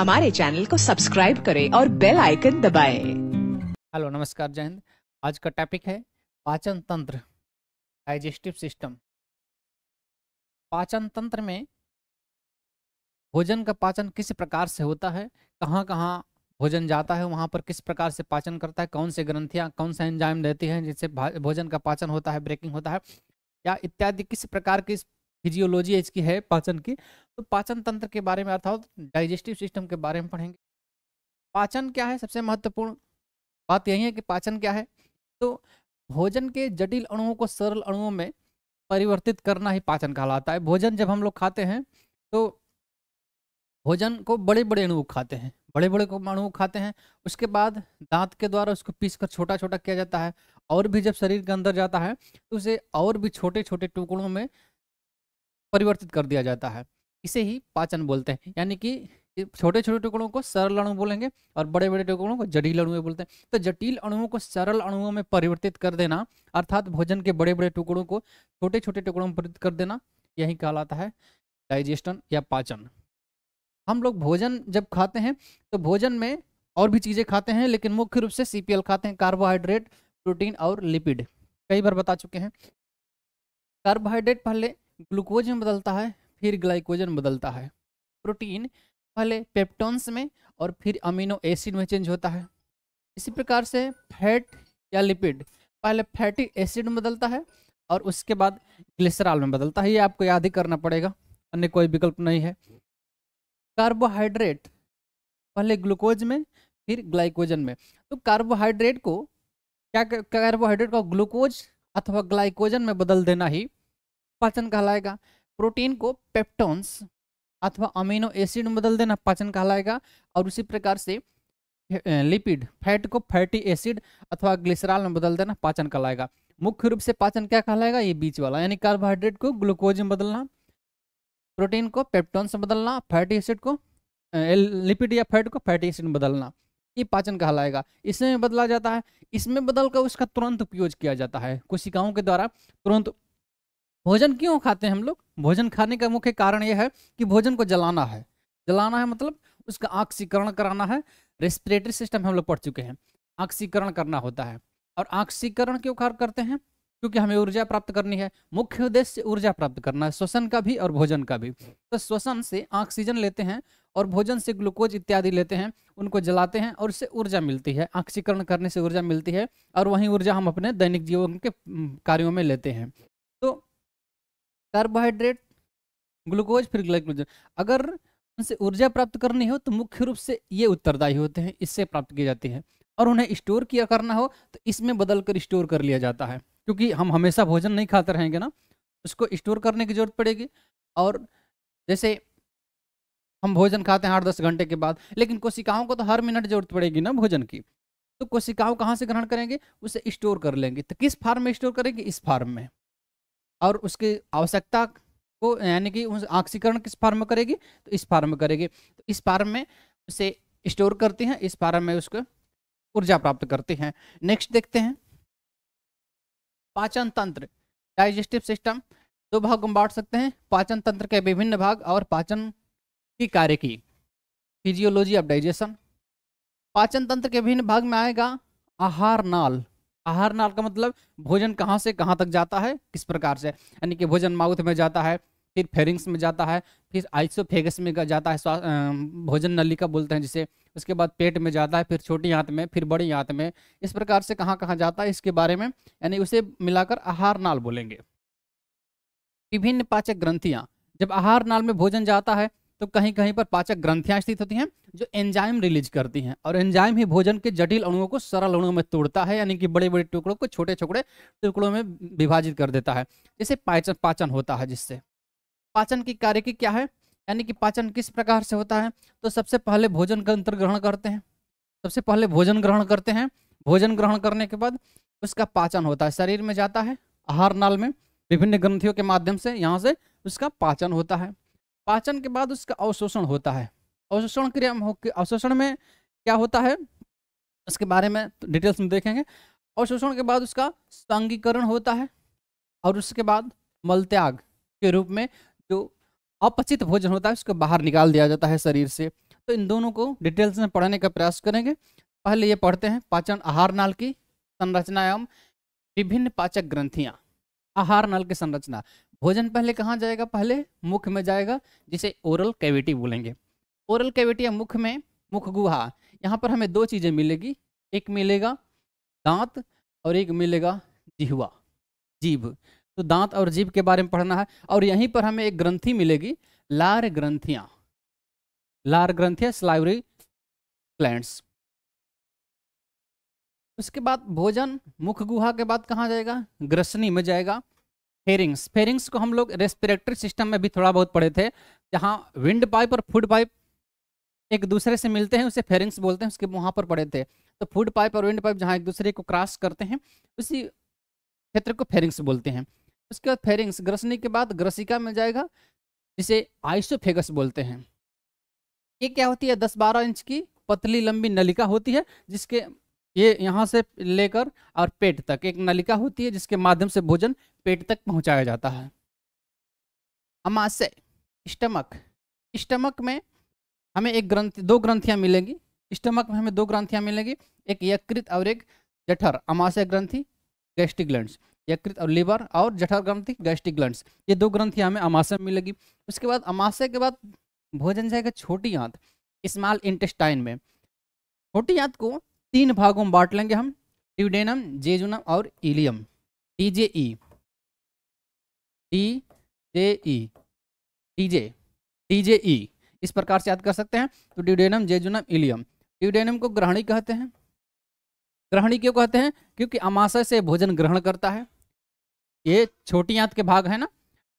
हमारे चैनल को सब्सक्राइब करें और बेल आइकन दबाएं। हेलो नमस्कार जय हिंद आज का टॉपिक है पाचन तंत्र डाइजेस्टिव सिस्टम पाचन तंत्र में भोजन का पाचन किस प्रकार से होता है कहाँ कहाँ भोजन जाता है वहाँ पर किस प्रकार से पाचन करता है कौन से ग्रंथियाँ कौन सा एंजाइम देती हैं जिससे भोजन का पाचन होता है ब्रेकिंग होता है या इत्यादि किस प्रकार की फिजियोलॉजी इसकी है पाचन की तो पाचन तंत्र के बारे में अर्थात डाइजेस्टिव सिस्टम के बारे में पढ़ेंगे पाचन क्या है सबसे महत्वपूर्ण बात यही है कि पाचन क्या है तो भोजन के जटिल अणुओं को सरल अणुओं में परिवर्तित करना ही पाचन कहलाता है भोजन जब हम लोग खाते हैं तो भोजन को बड़े बड़े अणु खाते हैं बड़े बड़े अणु खाते हैं उसके बाद दांत के द्वारा उसको पीस कर छोटा छोटा किया जाता है और भी जब शरीर के अंदर जाता है तो उसे और भी छोटे छोटे टुकड़ों में परिवर्तित कर दिया जाता है इसे ही पाचन बोलते हैं यानी कि छोटे छोटे टुकड़ों को सरल अणु बोलेंगे और बड़े बड़े टुकड़ों को जटिल अणु बोलते हैं तो जटिल अणुओं को सरल अणुओं में परिवर्तित कर देना अर्थात भोजन के बड़े बड़े टुकड़ों को छोटे छोटे टुकड़ों में परिवर्तित कर देना यही कहलाता है डाइजेशन या पाचन हम लोग भोजन जब खाते हैं तो भोजन में और भी चीज़ें खाते हैं लेकिन मुख्य रूप से सीपीएल खाते हैं कार्बोहाइड्रेट प्रोटीन और लिपिड कई बार बता चुके हैं कार्बोहाइड्रेट पहले ग्लूकोज में बदलता है फिर ग्लाइकोजन बदलता है प्रोटीन पहले पेप्टॉन्स में और फिर अमीनो एसिड में चेंज होता है इसी प्रकार से फैट या लिपिड पहले फैटी एसिड में बदलता है और उसके बाद ग्लिसराल में बदलता है ये आपको याद ही करना पड़ेगा अन्य कोई विकल्प नहीं है कार्बोहाइड्रेट पहले ग्लूकोज में फिर ग्लाइकोजन में तो कार्बोहाइड्रेट को क्या कार्बोहाइड्रेट को ग्लूकोज अथवा ग्लाइकोजन में बदल देना ही पाचन कहलाएगा प्रोटीन को पेप्टोन्स अथवा अमीनो एसिड में बदल देना पाचन कहलाएगा और उसी प्रकार से लिपिड फैट को फैटी एसिड अथवा ग्लिसराल में बदल देना पाचन कहलाएगा मुख्य रूप से पाचन क्या कहलाएगा ये बीच वाला यानी कार्बोहाइड्रेट को ग्लूकोज में बदलना प्रोटीन को पेप्टोन से बदलना फैटी एसिड को लिपिड या फैट को फैटी एसिड में बदलना ये पाचन कहलाएगा इसमें बदला जाता है इसमें बदलकर उसका तुरंत उपयोग किया जाता है कोशिकाओं के द्वारा तुरंत भोजन क्यों खाते हैं हम लोग भोजन खाने का मुख्य कारण यह है कि भोजन को जलाना है जलाना है मतलब उसका ऑक्सीकरण कराना है रेस्पिरेटरी सिस्टम हम लोग पढ़ चुके हैं ऑक्सीकरण करना होता है और ऑक्सीकरण क्यों करते हैं क्योंकि हमें ऊर्जा प्राप्त करनी है मुख्य उद्देश्य ऊर्जा प्राप्त करना है श्वसन का भी और भोजन का भी तो श्वसन से ऑक्सीजन लेते हैं और भोजन से ग्लूकोज इत्यादि लेते हैं उनको जलाते हैं और उससे ऊर्जा मिलती है ऑक्सीकरण करने से ऊर्जा मिलती है और वही ऊर्जा हम अपने दैनिक जीवन के कार्यों में लेते हैं तो कार्बोहाइड्रेट ग्लूकोज फिर ग्लाइकोजन अगर उनसे ऊर्जा प्राप्त करनी हो तो मुख्य रूप से ये उत्तरदायी होते हैं इससे प्राप्त की जाती है और उन्हें स्टोर किया करना हो तो इसमें बदल कर स्टोर कर लिया जाता है क्योंकि हम हमेशा भोजन नहीं खाते रहेंगे ना उसको स्टोर करने की जरूरत पड़ेगी और जैसे हम भोजन खाते हैं आठ दस घंटे के बाद लेकिन कोशिकाओं को तो हर मिनट जरूरत पड़ेगी ना भोजन की तो कोशिकाओं कहाँ से ग्रहण करेंगे उसे स्टोर कर लेंगे तो किस फार्म में स्टोर करेंगे इस फार्म में और उसकी आवश्यकता को यानी कि उस ऑक्सीकरण किस फार्म में करेगी तो इस फार्म में करेगी तो इस फार्म में उसे स्टोर करती हैं इस फार्म में उसको ऊर्जा प्राप्त करती हैं नेक्स्ट देखते हैं पाचन तंत्र डाइजेस्टिव सिस्टम दो भाग को बांट सकते हैं पाचन तंत्र के विभिन्न भाग और पाचन की कार्य की फिजियोलॉजी ऑफ डाइजेशन पाचन तंत्र के विभिन्न भाग में आएगा आहार नाल आहार नाल का मतलब भोजन कहाँ से कहाँ तक जाता है किस प्रकार से यानी कि भोजन माउथ में जाता है फिर फेरिंग्स में जाता है फिर आइसोफेगस में जाता है भोजन नलिका बोलते हैं जिसे उसके बाद पेट में जाता है फिर छोटी आंत में फिर बड़ी आंत में इस प्रकार से कहाँ कहाँ जाता है इसके बारे में यानी उसे मिलाकर आहार नाल बोलेंगे विभिन्न पाचक ग्रंथियाँ जब आहार नाल में भोजन जाता है तो कहीं कहीं पर पाचक ग्रंथियां स्थित होती हैं जो एंजाइम रिलीज करती हैं और एंजाइम ही भोजन के जटिल अणुओं को सरल अणुओं में तोड़ता है यानी कि बड़े बड़े टुकड़ों को छोटे छोटे टुकड़ों में विभाजित कर देता है जैसे पाचन पाचन होता है जिससे पाचन की कार्य की क्या है यानी कि पाचन किस प्रकार से होता है तो सबसे पहले भोजन का अंतर्ग्रहण करते हैं सबसे पहले भोजन ग्रहण करते हैं भोजन ग्रहण करने के बाद उसका पाचन होता है शरीर में जाता है आहार नाल में विभिन्न ग्रंथियों के माध्यम से यहाँ से उसका पाचन होता है पाचन के बाद उसका अवशोषण होता है अवशोषण क्रिया अवशोषण में क्या होता है उसके बारे में डिटेल्स में देखेंगे अवशोषण के बाद उसका संगीकरण होता है और उसके बाद मलत्याग के रूप में जो अपचित भोजन होता है उसको बाहर निकाल दिया जाता है शरीर से तो इन दोनों को डिटेल्स में पढ़ने का प्रयास करेंगे पहले ये पढ़ते हैं पाचन आहार नाल की संरचना एवं विभिन्न पाचक ग्रंथियां आहार नल की संरचना भोजन पहले कहाँ जाएगा पहले मुख में जाएगा जिसे ओरल कैविटी बोलेंगे ओरल कैविटी या मुख में मुख गुहा यहाँ पर हमें दो चीज़ें मिलेगी एक मिलेगा दांत और एक मिलेगा जिहवा जीभ तो दांत और जीभ के बारे में पढ़ना है और यहीं पर हमें एक ग्रंथि मिलेगी लार ग्रंथियाँ लार ग्रंथियाँ स्लाइवरी प्लैंड्स उसके बाद भोजन मुख गुहा के बाद कहाँ जाएगा ग्रसनी में जाएगा फेरिंग्स फेरिंग्स को हम लोग रेस्पिरेटरी सिस्टम में भी थोड़ा बहुत पढ़े थे जहाँ विंड पाइप और फूड पाइप एक दूसरे से मिलते हैं उसे फेरिंग्स बोलते हैं उसके वहाँ पर पड़े थे तो फूड पाइप और विंड पाइप जहाँ एक दूसरे को क्रॉस करते हैं उसी क्षेत्र को फेरिंग्स बोलते हैं उसके बाद फेरिंग्स ग्रसने के बाद ग्रसिका में जाएगा जिसे आइसोफेगस बोलते हैं ये क्या होती है दस बारह इंच की पतली लंबी नलिका होती है जिसके ये यहाँ से लेकर और पेट तक एक नलिका होती है जिसके माध्यम से भोजन पेट तक पहुंचाया जाता है अमाशय स्टमक स्टमक में हमें एक ग्रंथ दो ग्रंथियां मिलेंगी स्टमक में हमें दो ग्रंथियां मिलेंगी एक यकृत और एक जठर अमाशय ग्रंथि गैस्ट्रिक ग्लैंड्स यकृत और लीवर और जठर ग्रंथि गैस्ट्रिक ग्लैंड्स ये दो ग्रंथियां हमें अमाशय में मिलेगी उसके बाद अमाशय के बाद भोजन जाएगा छोटी आंत स्मॉल इंटेस्टाइन में छोटी आंत को तीन भागों में बांट लेंगे हम ट्यूडेनम जेजुनम और ileum TJ E T J E T J T J E इस प्रकार से याद कर सकते हैं तो ड्यूडेनम जेजुनम इलियम ड्यूडेनम को ग्रहणी कहते हैं ग्रहणी क्यों कहते हैं क्योंकि अमाशय से भोजन ग्रहण करता है ये छोटी आंत के भाग है ना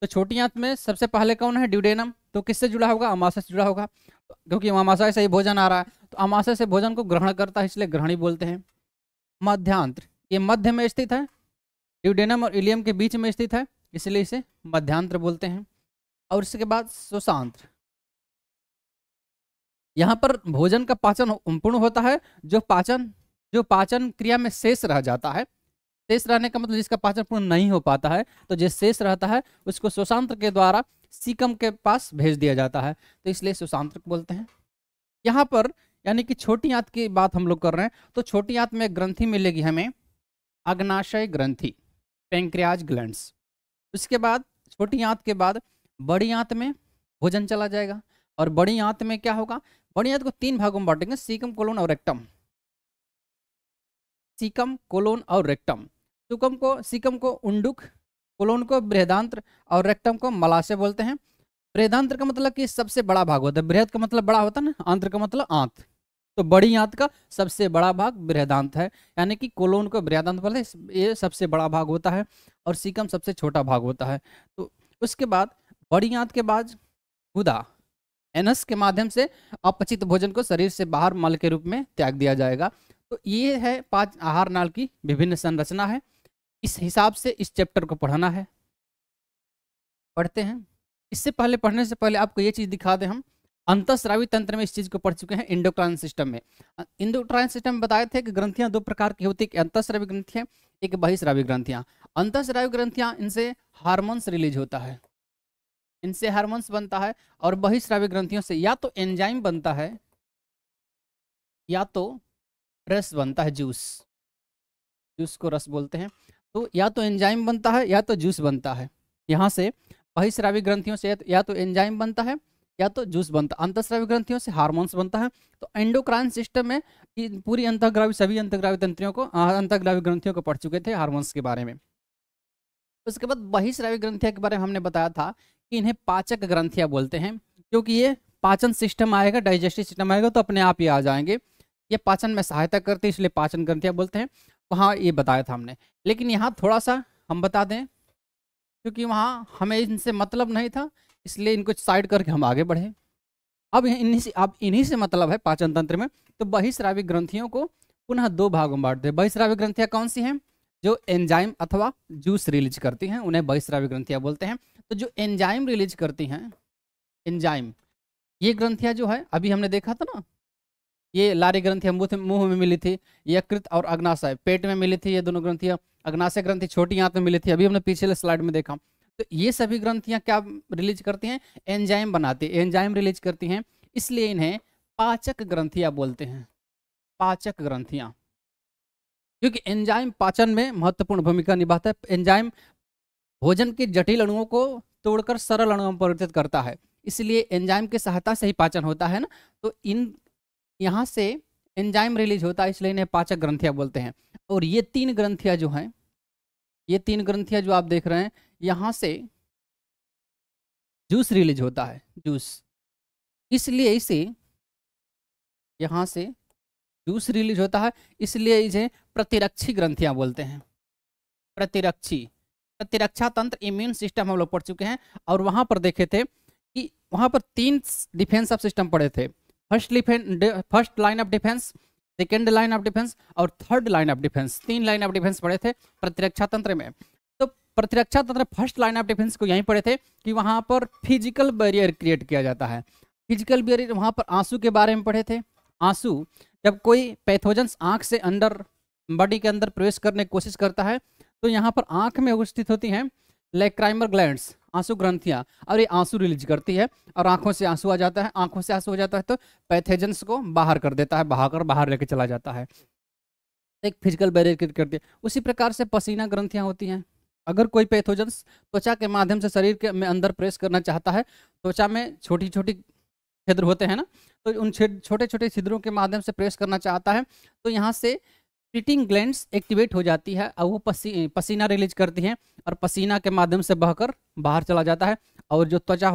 तो छोटी आंत में सबसे पहले कौन है ड्यूडेनम तो किससे जुड़ा होगा अमाशय से जुड़ा होगा क्योंकि अमाशय से ही भोजन आ रहा है तो अमाशय से भोजन को ग्रहण करता है इसलिए ग्रहणी बोलते हैं मध्यांत्र ये मध्य में स्थित है ड्यूडेनम और इलियम के बीच में स्थित है इसलिए इसे मध्यांत्र बोलते हैं और इसके बाद सुशांत्र यहाँ पर भोजन का पाचन पूर्ण होता है जो पाचन जो पाचन क्रिया में शेष रह जाता है शेष रहने का मतलब जिसका पाचन पूर्ण नहीं हो पाता है तो जो शेष रहता है उसको सुशांत के द्वारा सीकम के पास भेज दिया जाता है तो इसलिए सुशांत बोलते हैं यहाँ पर यानी कि छोटी आंत की बात हम लोग कर रहे हैं तो छोटी आंत में ग्रंथि मिलेगी हमें अग्नाशय ग्रंथि पेंक्रियाज ग्लैंड्स उसके बाद छोटी आंत के बाद बड़ी आंत में भोजन चला जाएगा और बड़ी आंत में क्या होगा बड़ी आंत को तीन भागों में बांटेंगे सीकम कोलोन और रेक्टम सीकम कोलोन और रेक्टम सुकम को सीकम को उंडुक कोलोन को बृहदांत्र और रेक्टम को मलाशय बोलते हैं बृहदांत्र का मतलब कि सबसे बड़ा भाग होता है बृहद का मतलब बड़ा होता है ना आंत्र का मतलब आंत तो बड़ी आंत का सबसे बड़ा भाग बृहदांत है यानी कि कोलोन को बृहदांत बोलते ये सबसे बड़ा भाग होता है और सीकम सबसे छोटा भाग होता है तो उसके बाद बड़ी आंत के बाद गुदा एनस के माध्यम से अपचित भोजन को शरीर से बाहर मल के रूप में त्याग दिया जाएगा तो ये है पाँच आहार नाल की विभिन्न संरचना है इस हिसाब से इस चैप्टर को पढ़ना है पढ़ते हैं इससे पहले पढ़ने से पहले आपको ये चीज़ दिखा दें हम अंतस्रावी तंत्र में इस चीज को पढ़ चुके हैं इंडोक्राइन सिस्टम में इंडोक्राइन सिस्टम में बताए थे कि ग्रंथियां दो प्रकार की होती है अंतस्रावी ग्रंथियां एक बहिस्रावी ग्रंथियां अंतस्रावी ग्रंथियां इनसे हार्मोन्स रिलीज होता है इनसे हार्मोन्स बनता है और बहिस्रावी ग्रंथियों से या तो एंजाइम बनता है या तो रस बनता है जूस जूस को रस बोलते हैं तो या तो एंजाइम बनता है या तो जूस बनता है यहां से बहिस्रावी ग्रंथियों से या तो एंजाइम तो बनता है या तो जूस बनता है अंतस्रावी ग्रंथियों से हार्मोन्स बनता है तो एंडोक्राइन सिस्टम में पूरी अंतग्रावी सभी अंतग्रावी तंत्रियों को अंतग्रावी ग्रंथियों को पढ़ चुके थे हार्मोन्स के बारे में उसके बाद बहिश्रावी ग्रंथियों के बारे में हमने बताया था कि इन्हें पाचक ग्रंथियाँ बोलते हैं क्योंकि ये पाचन सिस्टम आएगा डाइजेस्टिव सिस्टम आएगा तो अपने आप ही आ जाएंगे ये पाचन में सहायता करते हैं इसलिए पाचन ग्रंथियाँ बोलते हैं वहाँ ये बताया था हमने लेकिन यहाँ थोड़ा सा हम बता दें क्योंकि वहाँ हमें इनसे मतलब नहीं था इसलिए इनको साइड करके हम आगे बढ़े अब इन्हीं से अब इन्हीं से मतलब है पाचन तंत्र में तो बहिश्राविक ग्रंथियों को पुनः दो भागों में बांटते हैं बहिश्राविक ग्रंथियाँ कौन सी हैं जो एंजाइम अथवा जूस रिलीज करती हैं उन्हें बहिश्राविक ग्रंथियाँ बोलते हैं तो जो एंजाइम रिलीज करती हैं एंजाइम ये ग्रंथियाँ जो है अभी हमने देखा था ना ये लारी ग्रंथियाँ मुँह मुँह में मिली थी यकृत और अग्नाशय पेट में मिली थी ये दोनों ग्रंथियाँ अग्नाशय ग्रंथी छोटी आंत में मिली थी अभी हमने पिछले स्लाइड में देखा तो ये सभी ग्रंथियां क्या रिलीज करती हैं एंजाइम बनाती हैं एंजाइम रिलीज करती हैं इसलिए इन्हें पाचक ग्रंथियां बोलते हैं पाचक ग्रंथियां क्योंकि एंजाइम पाचन में महत्वपूर्ण भूमिका निभाता है एंजाइम भोजन के जटिल अणुओं को तोड़कर सरल अणुओं में परिवर्तित करता है इसलिए एंजाइम की सहायता से ही पाचन होता है ना तो इन यहाँ से एंजाइम रिलीज होता है इसलिए इन्हें पाचक ग्रंथियां बोलते हैं और ये तीन ग्रंथियां जो हैं ये तीन ग्रंथियां जो आप देख रहे हैं यहां से जूस रिलीज होता है जूस इसलिए इसे यहां से जूस रिलीज होता है इसलिए इसे प्रतिरक्षी ग्रंथियां बोलते हैं प्रतिरक्षी प्रतिरक्षा तंत्र इम्यून सिस्टम हम लोग पढ़ चुके हैं और वहां पर देखे थे कि वहां पर तीन डिफेंस ऑफ सिस्टम पढ़े थे first defence first line of defence second line of defence और थर्ड लाइन ऑफ डिफेंस तीन लाइन ऑफ डिफेंस पढ़े थे प्रतिरक्षा तंत्र में तो प्रतिरक्षा तंत्र फर्स्ट लाइन ऑफ डिफेंस को यहीं पढ़े थे कि वहाँ पर फिजिकल बैरियर क्रिएट किया जाता है फिजिकल बैरियर वहाँ पर आंसू के बारे में पढ़े थे आंसू जब कोई पैथोजन्स आंख से अंदर बॉडी के अंदर प्रवेश करने की कोशिश करता है तो यहाँ पर आंख में उपस्थित होती हैं लेक्राइमर ग्लैंड्स आंसू ग्रंथियां और ये आंसू रिलीज करती है और आंखों से आंसू आ जाता है आंखों से आंसू हो जाता है तो पैथेजेंस को बाहर कर देता है बहाकर बाहर लेके चला जाता है एक फिजिकल बैरियर क्रिएट करती है उसी प्रकार से पसीना ग्रंथियां होती हैं अगर कोई पैथोजेंस त्वचा के माध्यम से शरीर के में अंदर प्रेस करना चाहता है त्वचा में छोटी छोटी छिद्र होते हैं ना तो उन छोटे छोटे छिद्रों के माध्यम से प्रेस करना चाहता है तो यहाँ से स्पिटिंग ग्लैंड्स एक्टिवेट हो जाती है और वो पसी, पसीना रिलीज करती हैं और पसीना के माध्यम से बहकर बाहर चला जाता है और जो त्वचा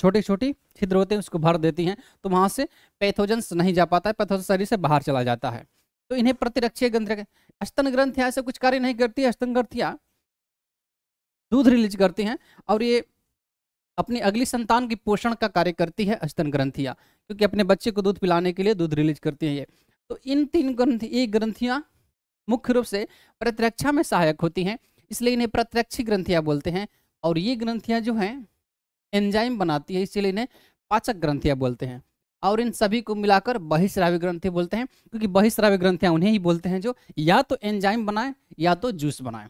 छोटी छोटी छिद्र होते हैं उसको भर देती हैं तो वहाँ से पैथोजन्स नहीं जा पाता है पैथोजन शरीर से बाहर चला जाता है तो इन्हें प्रतिरक्षीय ग्रंथ अस्तन ग्रंथियाँ ऐसे कुछ कार्य नहीं करती है अस्तन ग्रंथियाँ दूध रिलीज करती हैं और ये अपनी अगली संतान की पोषण का कार्य करती है अस्तन ग्रंथियाँ क्योंकि अपने बच्चे को दूध पिलाने के लिए दूध रिलीज करती है ये तो इन तीन ग्रंथ ये ग्रंथियाँ मुख्य रूप से प्रतिरक्षा में सहायक होती हैं इसलिए इन्हें प्रतिरक्षी ग्रंथियाँ बोलते हैं और ये ग्रंथियाँ जो हैं एंजाइम बनाती है इसीलिए इन्हें पाचक ग्रंथियाँ बोलते हैं और इन सभी को मिलाकर बहिश्राव्य ग्रंथि बोलते हैं क्योंकि बहिश्राव्य ग्रंथियाँ उन्हें ही बोलते हैं जो या तो एंजाइम बनाएं या तो जूस बनाए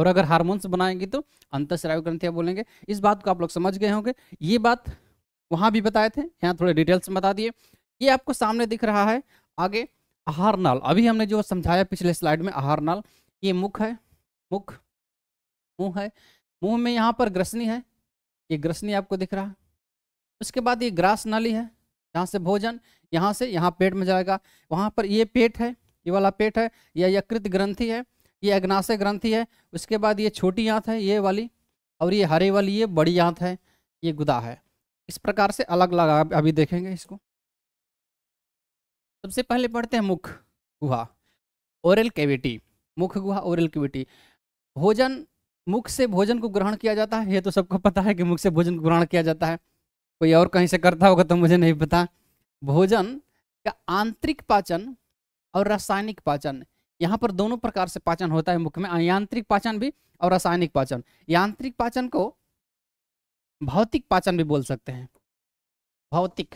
और अगर हार्मोन्स बनाएंगे तो अंतस्रावी ग्रंथियाँ बोलेंगे इस बात को आप लोग समझ गए होंगे ये बात वहाँ भी बताए थे यहाँ थोड़े डिटेल्स में बता दिए ये आपको सामने दिख रहा है आगे आहार नाल अभी हमने जो समझाया पिछले स्लाइड में आहार नाल ये मुख है मुख मुंह है मुंह में यहाँ पर ग्रसनी है ये ग्रसनी आपको दिख रहा है उसके बाद ये ग्रास नाली है यहाँ से भोजन यहाँ से यहाँ पेट में जाएगा वहाँ पर ये पेट है ये वाला पेट है यह यकृत ग्रंथि है ये अग्नाशय ग्रंथि है उसके बाद ये छोटी आँत है ये वाली और ये हरे वाली ये बड़ी आँत है ये गुदा है इस प्रकार से अलग अलग अभी देखेंगे इसको सबसे पहले पढ़ते हैं मुख गुहा ओरल कैविटी मुख गुहा ओरल कैविटी भोजन मुख से भोजन को ग्रहण किया जाता है ये तो सबको पता है कि मुख से भोजन को ग्रहण किया जाता है कोई और कहीं से करता होगा तो मुझे नहीं पता भोजन का आंतरिक पाचन और रासायनिक पाचन यहाँ पर दोनों प्रकार से पाचन होता है मुख में यांत्रिक पाचन भी और रासायनिक पाचन यांत्रिक पाचन को भौतिक पाचन भी बोल सकते हैं भौतिक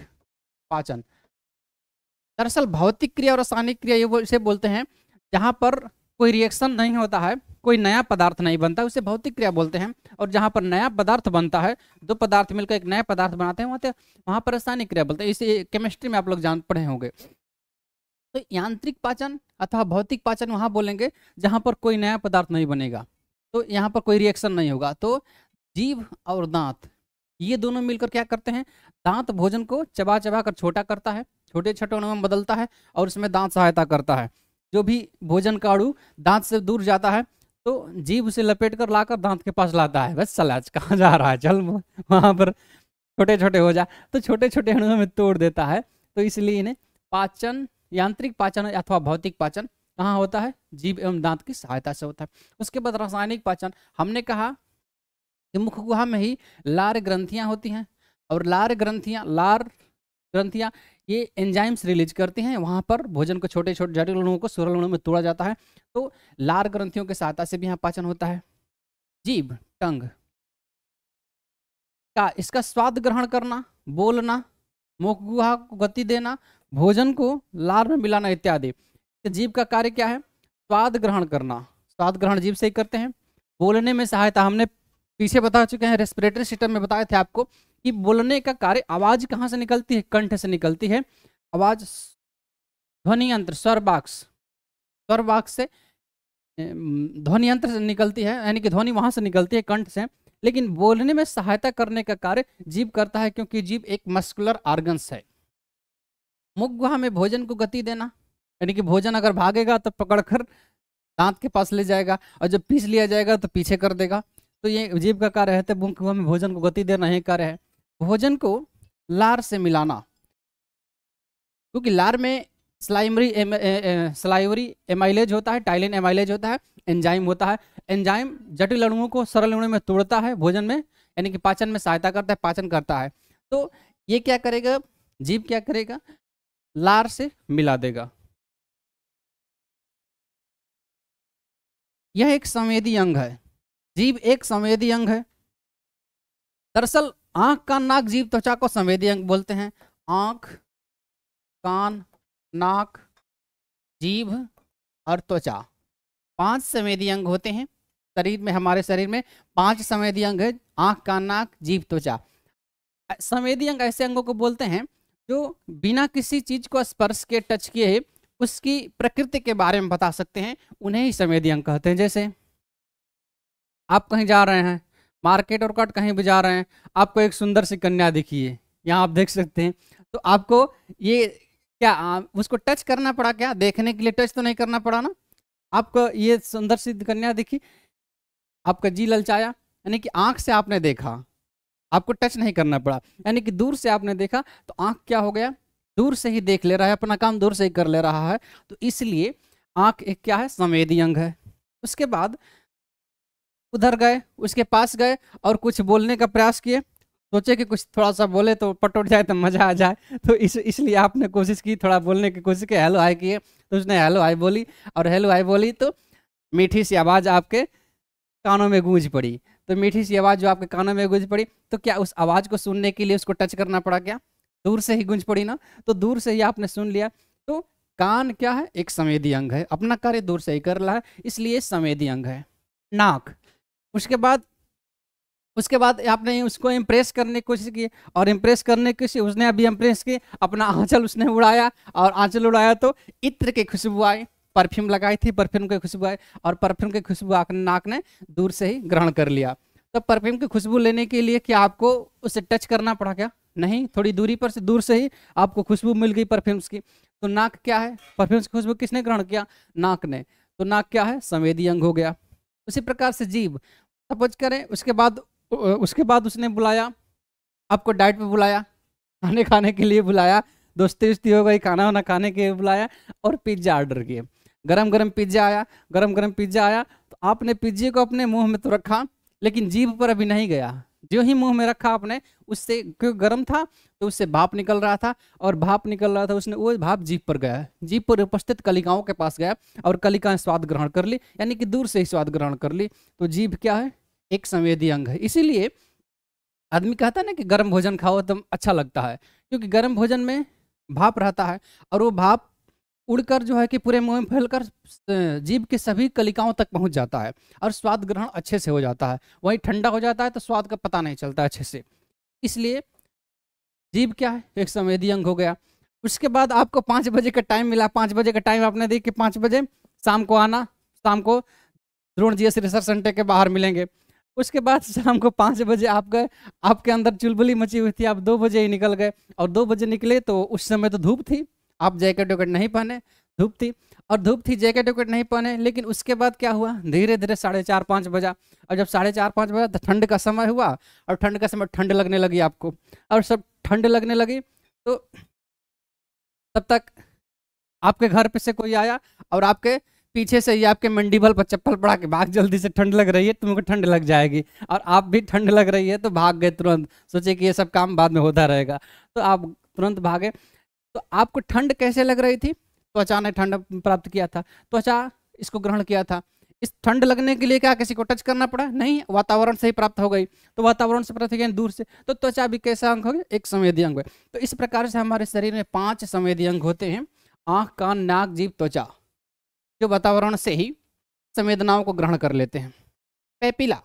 पाचन दरअसल भौतिक क्रिया और रासायनिक क्रिया ये बोल, इसे बोलते हैं जहाँ पर कोई रिएक्शन नहीं होता है कोई नया पदार्थ नहीं बनता उसे भौतिक क्रिया बोलते हैं और जहाँ पर नया पदार्थ बनता है दो पदार्थ मिलकर एक नया पदार्थ बनाते हैं वहाँ वहाँ पर रासायनिक क्रिया बोलते हैं इसे केमिस्ट्री में आप लोग जान पढ़े होंगे तो यांत्रिक पाचन अथवा भौतिक पाचन वहाँ बोलेंगे जहाँ पर कोई नया पदार्थ नहीं बनेगा तो यहाँ पर कोई रिएक्शन नहीं होगा तो जीव और दांत ये दोनों मिलकर क्या करते हैं दांत भोजन को चबा चबा कर छोटा करता है छोटे छटोनों में बदलता है और उसमें दांत सहायता करता है जो भी भोजन काड़ू दांत से दूर जाता है तो जीव उसे लपेट कर लाकर दांत के पास लाता है बस सलाज कहाँ जा रहा है चल वहाँ पर छोटे छोटे हो जा तो छोटे छोटे अणुओं में तोड़ देता है तो इसलिए इन्हें पाचन यांत्रिक पाचन अथवा भौतिक पाचन कहाँ होता है जीव एवं दांत की सहायता से होता है उसके बाद रासायनिक पाचन हमने कहा कि मुख गुहा में ही लार ग्रंथियाँ होती हैं और लार ग्रंथियाँ लार ग्रंथियाँ ये एंजाइम्स रिलीज करते हैं वहाँ पर भोजन को छोटे छोटे जटिल लोगों को सुरल लोगों में तोड़ा जाता है तो लार ग्रंथियों के सहायता से भी यहाँ पाचन होता है जीव टंग का इसका स्वाद ग्रहण करना बोलना मुख गुहा को गति देना भोजन को लार में मिलाना इत्यादि जीव का कार्य क्या है स्वाद ग्रहण करना स्वाद ग्रहण जीव से ही करते हैं बोलने में सहायता हमने पीछे बता चुके हैं रेस्पिरेटरी सिस्टम में बताए थे आपको कि बोलने का कार्य आवाज कहाँ से निकलती है कंठ से निकलती है आवाज ध्वनि यंत्र स्वरबाक्स स्वरबाक्स से ध्वनि यंत्र से निकलती है यानी कि ध्वनि वहां से निकलती है कंठ से लेकिन बोलने में सहायता करने का कार्य जीव करता है क्योंकि जीव एक मस्कुलर ऑर्गन्स है मुख गुहा में भोजन को गति देना यानी कि भोजन अगर भागेगा तो पकड़कर दांत के पास ले जाएगा और जब पीस लिया जाएगा तो पीछे कर देगा तो ये जीव का कार्य है तो मुख्य में भोजन को गति देना ही कार्य है भोजन को लार से मिलाना क्योंकि लार में स्लाइमरी स्लाइवरी एमाइलेज होता है टाइलिन एमाइलेज होता है एंजाइम होता है एंजाइम जटिल अणुओं को सरल अणुओं में तोड़ता है भोजन में यानी कि पाचन में सहायता करता है पाचन करता है तो ये क्या करेगा जीव क्या करेगा लार से मिला देगा यह एक संवेदी अंग है जीव एक संवेदी अंग है दरअसल आंख कान नाक जीव त्वचा को संवेदी अंग बोलते हैं आंख कान नाक जीभ और त्वचा पांच संवेदी अंग होते हैं शरीर में हमारे शरीर में पांच संवेदी अंग है आंख कान नाक जीव त्वचा संवेदी अंग ऐसे अंगों को बोलते हैं जो बिना किसी चीज को स्पर्श के टच किए उसकी प्रकृति के बारे में बता सकते हैं उन्हें ही संवेदी अंग कहते हैं जैसे आप कहीं जा रहे हैं मार्केट और कट कहीं भी जा रहे हैं आपको एक सुंदर सी कन्या दिखी है यहाँ आप देख सकते हैं तो आपको ये क्या उसको टच करना पड़ा क्या देखने के लिए टच तो नहीं करना पड़ा ना आपको ये सुंदर सी कन्या दिखी आपका जी ललचाया यानी कि आंख से आपने देखा आपको टच नहीं करना पड़ा यानी कि दूर से आपने देखा तो आंख क्या हो गया दूर से ही देख ले रहा है अपना काम दूर से ही कर ले रहा है तो इसलिए आंख एक क्या है संवेदी अंग है उसके बाद उधर गए उसके पास गए और कुछ बोलने का प्रयास किए सोचे कि कुछ थोड़ा सा बोले तो पट उठ जाए तो मज़ा आ जाए तो इस इसलिए आपने कोशिश की थोड़ा बोलने की कोशिश की हेलो हाई किए तो उसने हेलो हाई बोली और हेलो हाई बोली तो मीठी सी आवाज़ आपके कानों में गूंज पड़ी तो मीठी सी आवाज़ जो आपके कानों में गूंज पड़ी तो क्या उस आवाज़ को सुनने के लिए उसको टच करना पड़ा क्या दूर से ही गूंज पड़ी ना तो दूर से ही आपने सुन लिया तो कान क्या है एक संवेदी अंग है अपना कार्य दूर से ही कर रहा है इसलिए संवेदी अंग है नाक उसके बाद उसके बाद आपने उसको इम्प्रेस करने की कोशिश की और इम्प्रेस करने की कोशिश उसने अभी इम्प्रेस की अपना आंचल उसने उड़ाया और आंचल उड़ाया तो इत्र की खुशबू आई परफ्यूम लगाई थी परफ्यूम की खुशबू आई और परफ्यूम की खुशबू नाक ने दूर से ही ग्रहण कर लिया तो परफ्यूम की खुशबू लेने के लिए क्या आपको उसे टच करना पड़ा क्या नहीं थोड़ी दूरी पर से दूर से ही आपको खुशबू मिल गई परफ्यूम्स की तो नाक क्या है परफ्यूम्स की खुशबू किसने ग्रहण किया नाक ने तो नाक क्या है संवेदी अंग हो गया उसी प्रकार से जीव सपोज करें उसके बाद उसके बाद उसने बुलाया आपको डाइट पे बुलाया खाने खाने के लिए बुलाया दोस्ती वस्ती हो गई खाना वाना खाने के लिए बुलाया और पिज्ज़ा ऑर्डर किए गरम गरम पिज्ज़ा आया गरम गरम पिज्ज़ा आया तो आपने पिज्जे को अपने मुंह में तो रखा लेकिन जीभ पर अभी नहीं गया जो ही मुंह में रखा आपने उससे क्यों गर्म था तो उससे भाप निकल रहा था और भाप निकल रहा था उसने वो भाप जीप पर गया जीप पर उपस्थित कलिकाओं के पास गया और कलिकाएं स्वाद ग्रहण कर ली यानी कि दूर से ही स्वाद ग्रहण कर ली तो जीभ क्या है एक संवेदी अंग है इसीलिए आदमी कहता है ना कि गर्म भोजन खाओ तो अच्छा लगता है क्योंकि गर्म भोजन में भाप रहता है और वो भाप उड़कर जो है कि पूरे मुंह में फैलकर जीव के सभी कलिकाओं तक पहुंच जाता है और स्वाद ग्रहण अच्छे से हो जाता है वहीं ठंडा हो जाता है तो स्वाद का पता नहीं चलता अच्छे से इसलिए जीव क्या है एक संवेदी अंग हो गया उसके बाद आपको पाँच बजे का टाइम मिला पाँच बजे का टाइम आपने देखिए कि पाँच बजे शाम को आना शाम को Drona G S research centre के बाहर मिलेंगे उसके बाद शाम को पाँच बजे आप गए आपके अंदर चुलबुली मची हुई थी आप दो बजे ही निकल गए और दो बजे निकले तो उस समय तो धूप थी आप जैकेट वैकेट नहीं पहने धूप थी और धूप थी जैकेट वैकेट नहीं पहने लेकिन उसके बाद क्या हुआ धीरे धीरे साढ़े चार पाँच बजा और जब साढ़े चार पाँच बजा तो ठंड का समय हुआ और ठंड का समय ठंड लगने लगी आपको और सब ठंड लगने लगी तो तब तक आपके घर पे से कोई आया और आपके पीछे से ही आपके मंडीबल पर चप्पल पड़ा के भाग जल्दी से ठंड लग रही है तुमको ठंड लग जाएगी और आप भी ठंड लग रही है तो भाग गए तुरंत सोचे कि ये सब काम बाद में होता रहेगा तो आप तुरंत भागे तो आपको ठंड कैसे लग रही थी त्वचा तो ने ठंड प्राप्त किया था त्वचा तो अच्छा, इसको ग्रहण किया था इस ठंड लगने के लिए क्या किसी को टच करना पड़ा नहीं वातावरण से ही प्राप्त हो गई तो वातावरण से प्राप्त हो दूर से तो त्वचा भी कैसा अंग हो गया एक संवेदी अंग है तो इस प्रकार से हमारे शरीर में पांच संवेदी अंग होते हैं आंख कान नाक जीव त्वचा जो वातावरण से ही संवेदनाओं को ग्रहण कर लेते हैं पैपिला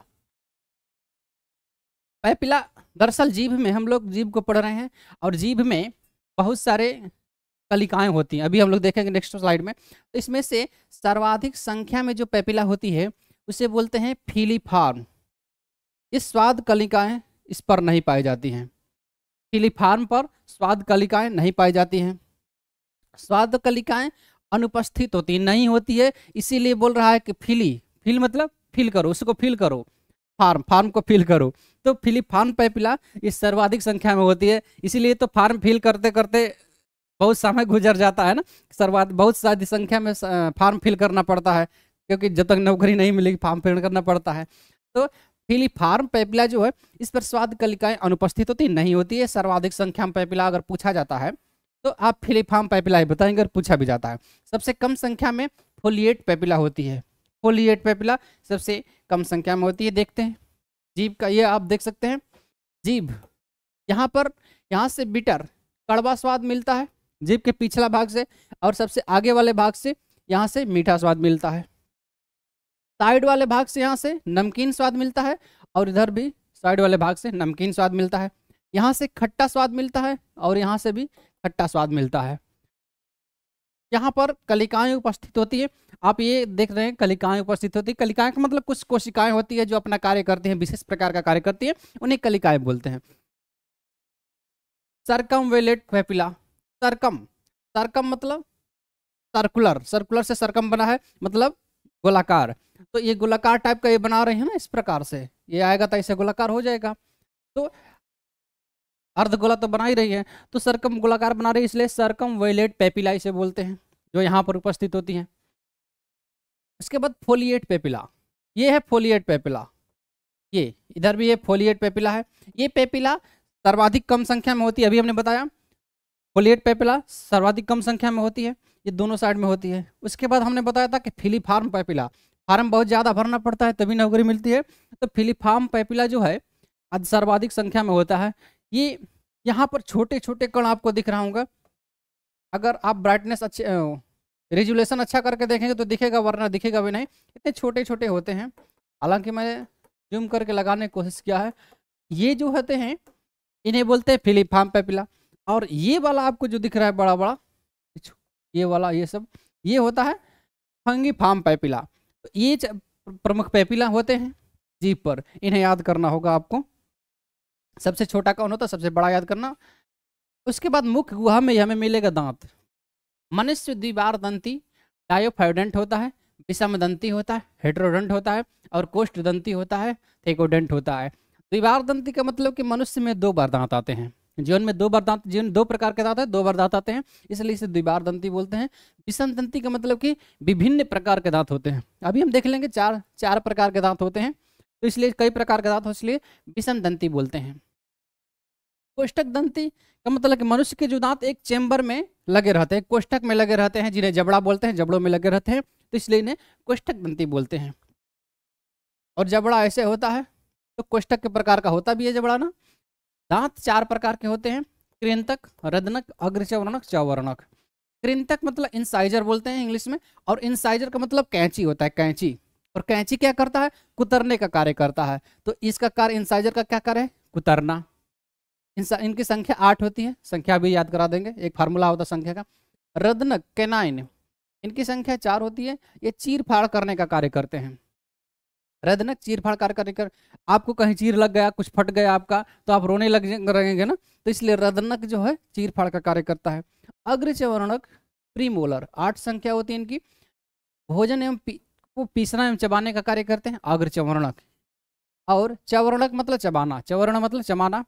पैपिला दरअसल जीभ में हम लोग जीभ को पढ़ रहे हैं और जीभ में बहुत सारे कलिकाएं होती हैं अभी हम लोग देखेंगे नेक्स्ट स्लाइड में तो इसमें से सर्वाधिक संख्या में जो पेपिला होती है उसे बोलते हैं फिलीफार्म ये स्वाद कलिकाएं इस पर नहीं पाई जाती हैं फिलीफार्म पर स्वाद कलिकाएं नहीं पाई जाती हैं स्वाद कलिकाएं अनुपस्थित होती नहीं होती है इसीलिए बोल रहा है कि फिली फील मतलब फिल करो उसको फील करो फार्म फार्म को फिल करो तो फिलिप फार्म पैपिला इस सर्वाधिक संख्या में होती है इसीलिए तो फार्म फिल करते करते बहुत समय गुजर जाता है ना सर्वाधिक बहुत सारी संख्या में फार्म फिल करना पड़ता है क्योंकि जब तक नौकरी नहीं मिलेगी फार्म फिल करना पड़ता है तो फिलीफार्म पेपिला जो है इस पर स्वाद कलिकाएं अनुपस्थित होती नहीं होती है सर्वाधिक संख्या में पेपिला अगर पूछा जाता है तो आप फिलीफार्म पेपिला ही बताएंगे अगर पूछा भी जाता है सबसे कम संख्या में फोलिएट पेपिला होती है फोलिएट पेपिला सबसे कम संख्या में होती है देखते हैं जीव का ये आप देख सकते हैं जीभ यहाँ पर यहाँ से बिटर कड़वा स्वाद मिलता है जीभ के पिछला भाग से और सबसे आगे वाले भाग से यहाँ से मीठा स्वाद मिलता है साइड वाले भाग से यहाँ से नमकीन स्वाद मिलता है और इधर भी साइड वाले भाग से नमकीन स्वाद मिलता है यहाँ से खट्टा स्वाद मिलता है और यहाँ से भी खट्टा स्वाद मिलता है यहाँ पर कलिकाएं उपस्थित होती है आप ये देख रहे हैं कलिकाएं उपस्थित होती है कलिकाएं का मतलब कुछ कोशिकाएं होती है जो अपना कार्य करती हैं विशेष प्रकार का कार्य करती है उन्हें कलिकाएं बोलते हैं सरकम वेलेट फैपिला सरकम सरकम मतलब सर्कुलर सर्कुलर से सरकम बना है मतलब गोलाकार तो ये गोलाकार टाइप का ये बना रहे हैं ना इस प्रकार से ये आएगा तो ऐसे गोलाकार हो जाएगा तो अर्ध गोला तो बना ही रही है तो सरकम गोलाकार बना रही है इसलिए सरकम वेलेट पेपिला इसे बोलते हैं जो यहाँ पर उपस्थित होती हैं उसके बाद फोलिएट पेपिला ये है फोलिएट पेपिला ये इधर भी ये फोलिएट पेपिला है ये पेपिला सर्वाधिक कम संख्या में होती है अभी हमने बताया फोलिएट पेपिला सर्वाधिक कम संख्या में होती है ये दोनों साइड में होती है उसके बाद हमने बताया था कि फिलीफार्म पेपिला फार्म बहुत ज़्यादा भरना पड़ता है तभी नौकरी मिलती है तो फिलीफार्म पेपिला जो है आज सर्वाधिक संख्या में होता है ये यहाँ पर छोटे छोटे कण आपको दिख रहा होगा अगर आप ब्राइटनेस अच्छे रेजुलेशन अच्छा करके देखेंगे तो दिखेगा वरना दिखेगा भी नहीं इतने छोटे छोटे होते हैं हालांकि मैं जूम करके लगाने की कोशिश किया है ये जो होते हैं इन्हें बोलते हैं फार्म पेपिला और ये वाला आपको जो दिख रहा है बड़ा बड़ा ये वाला ये सब ये होता है फंगी फार्म पेपिला तो ये प्रमुख पेपिला होते हैं जीप पर इन्हें याद करना होगा आपको सबसे छोटा कौन होता है सबसे बड़ा याद करना उसके बाद मुख्य गुहा में हमें मिलेगा दांत मनुष्य द्विवार दंती डायोफाइडेंट होता है विषम दंती होता है हेड्रोडेंट होता है और कोष्ठ दंती होता है थेकोडेंट होता है द्विवार दंती का मतलब कि मनुष्य में दो बार दांत आते हैं जीवन में दो बार दांत जीवन दो प्रकार के दांत है दो बार दांत आते हैं इसलिए इसे द्विवार दंती बोलते हैं विषम दंती का मतलब कि विभिन्न प्रकार के दांत होते हैं अभी हम देख लेंगे चार चार प्रकार के दांत होते हैं तो इसलिए कई प्रकार के दांत हो इसलिए विषम दंती बोलते हैं कोष्टक दंती का मतलब कि मनुष्य के जो दांत एक चैम्बर में लगे रहते हैं कोष्टक में लगे रहते हैं जिन्हें जबड़ा बोलते हैं जबड़ों में लगे रहते हैं तो इसलिए इन्हें कोष्टक दंती बोलते हैं और जबड़ा ऐसे होता है तो कोष्टक के प्रकार का होता भी है जबड़ा ना दांत चार प्रकार के होते हैं कृंतक रदनक अग्रचवर्णक चवर्णक कृंतक मतलब इंसाइजर बोलते हैं इंग्लिश में और इंसाइजर का मतलब कैंची होता है कैंची और कैंची क्या करता है कुतरने का कार्य करता है तो इसका कार्य इंसाइजर का क्या कार्य है कुतरना इन, इनकी संख्या आठ होती है संख्या भी याद करा देंगे एक फार्मूला होता है संख्या का रदनक केनाइन इनकी संख्या चार होती है ये चीर फाड़ करने का कार्य करते हैं रदनक चीर फाड़ कार्य करने कर आपको कहीं चीर लग गया कुछ फट गया आपका तो आप रोने लग रहेंगे ना तो इसलिए रदनक जो है चीर फाड़ का कार्य करता है अग्रचवर्णक प्रीमोलर आठ संख्या होती है इनकी भोजन एवं को पीसना एवं चबाने का कार्य करते हैं अग्रचवर्णक और चवर्णक मतलब चबाना चवर्ण मतलब चबाना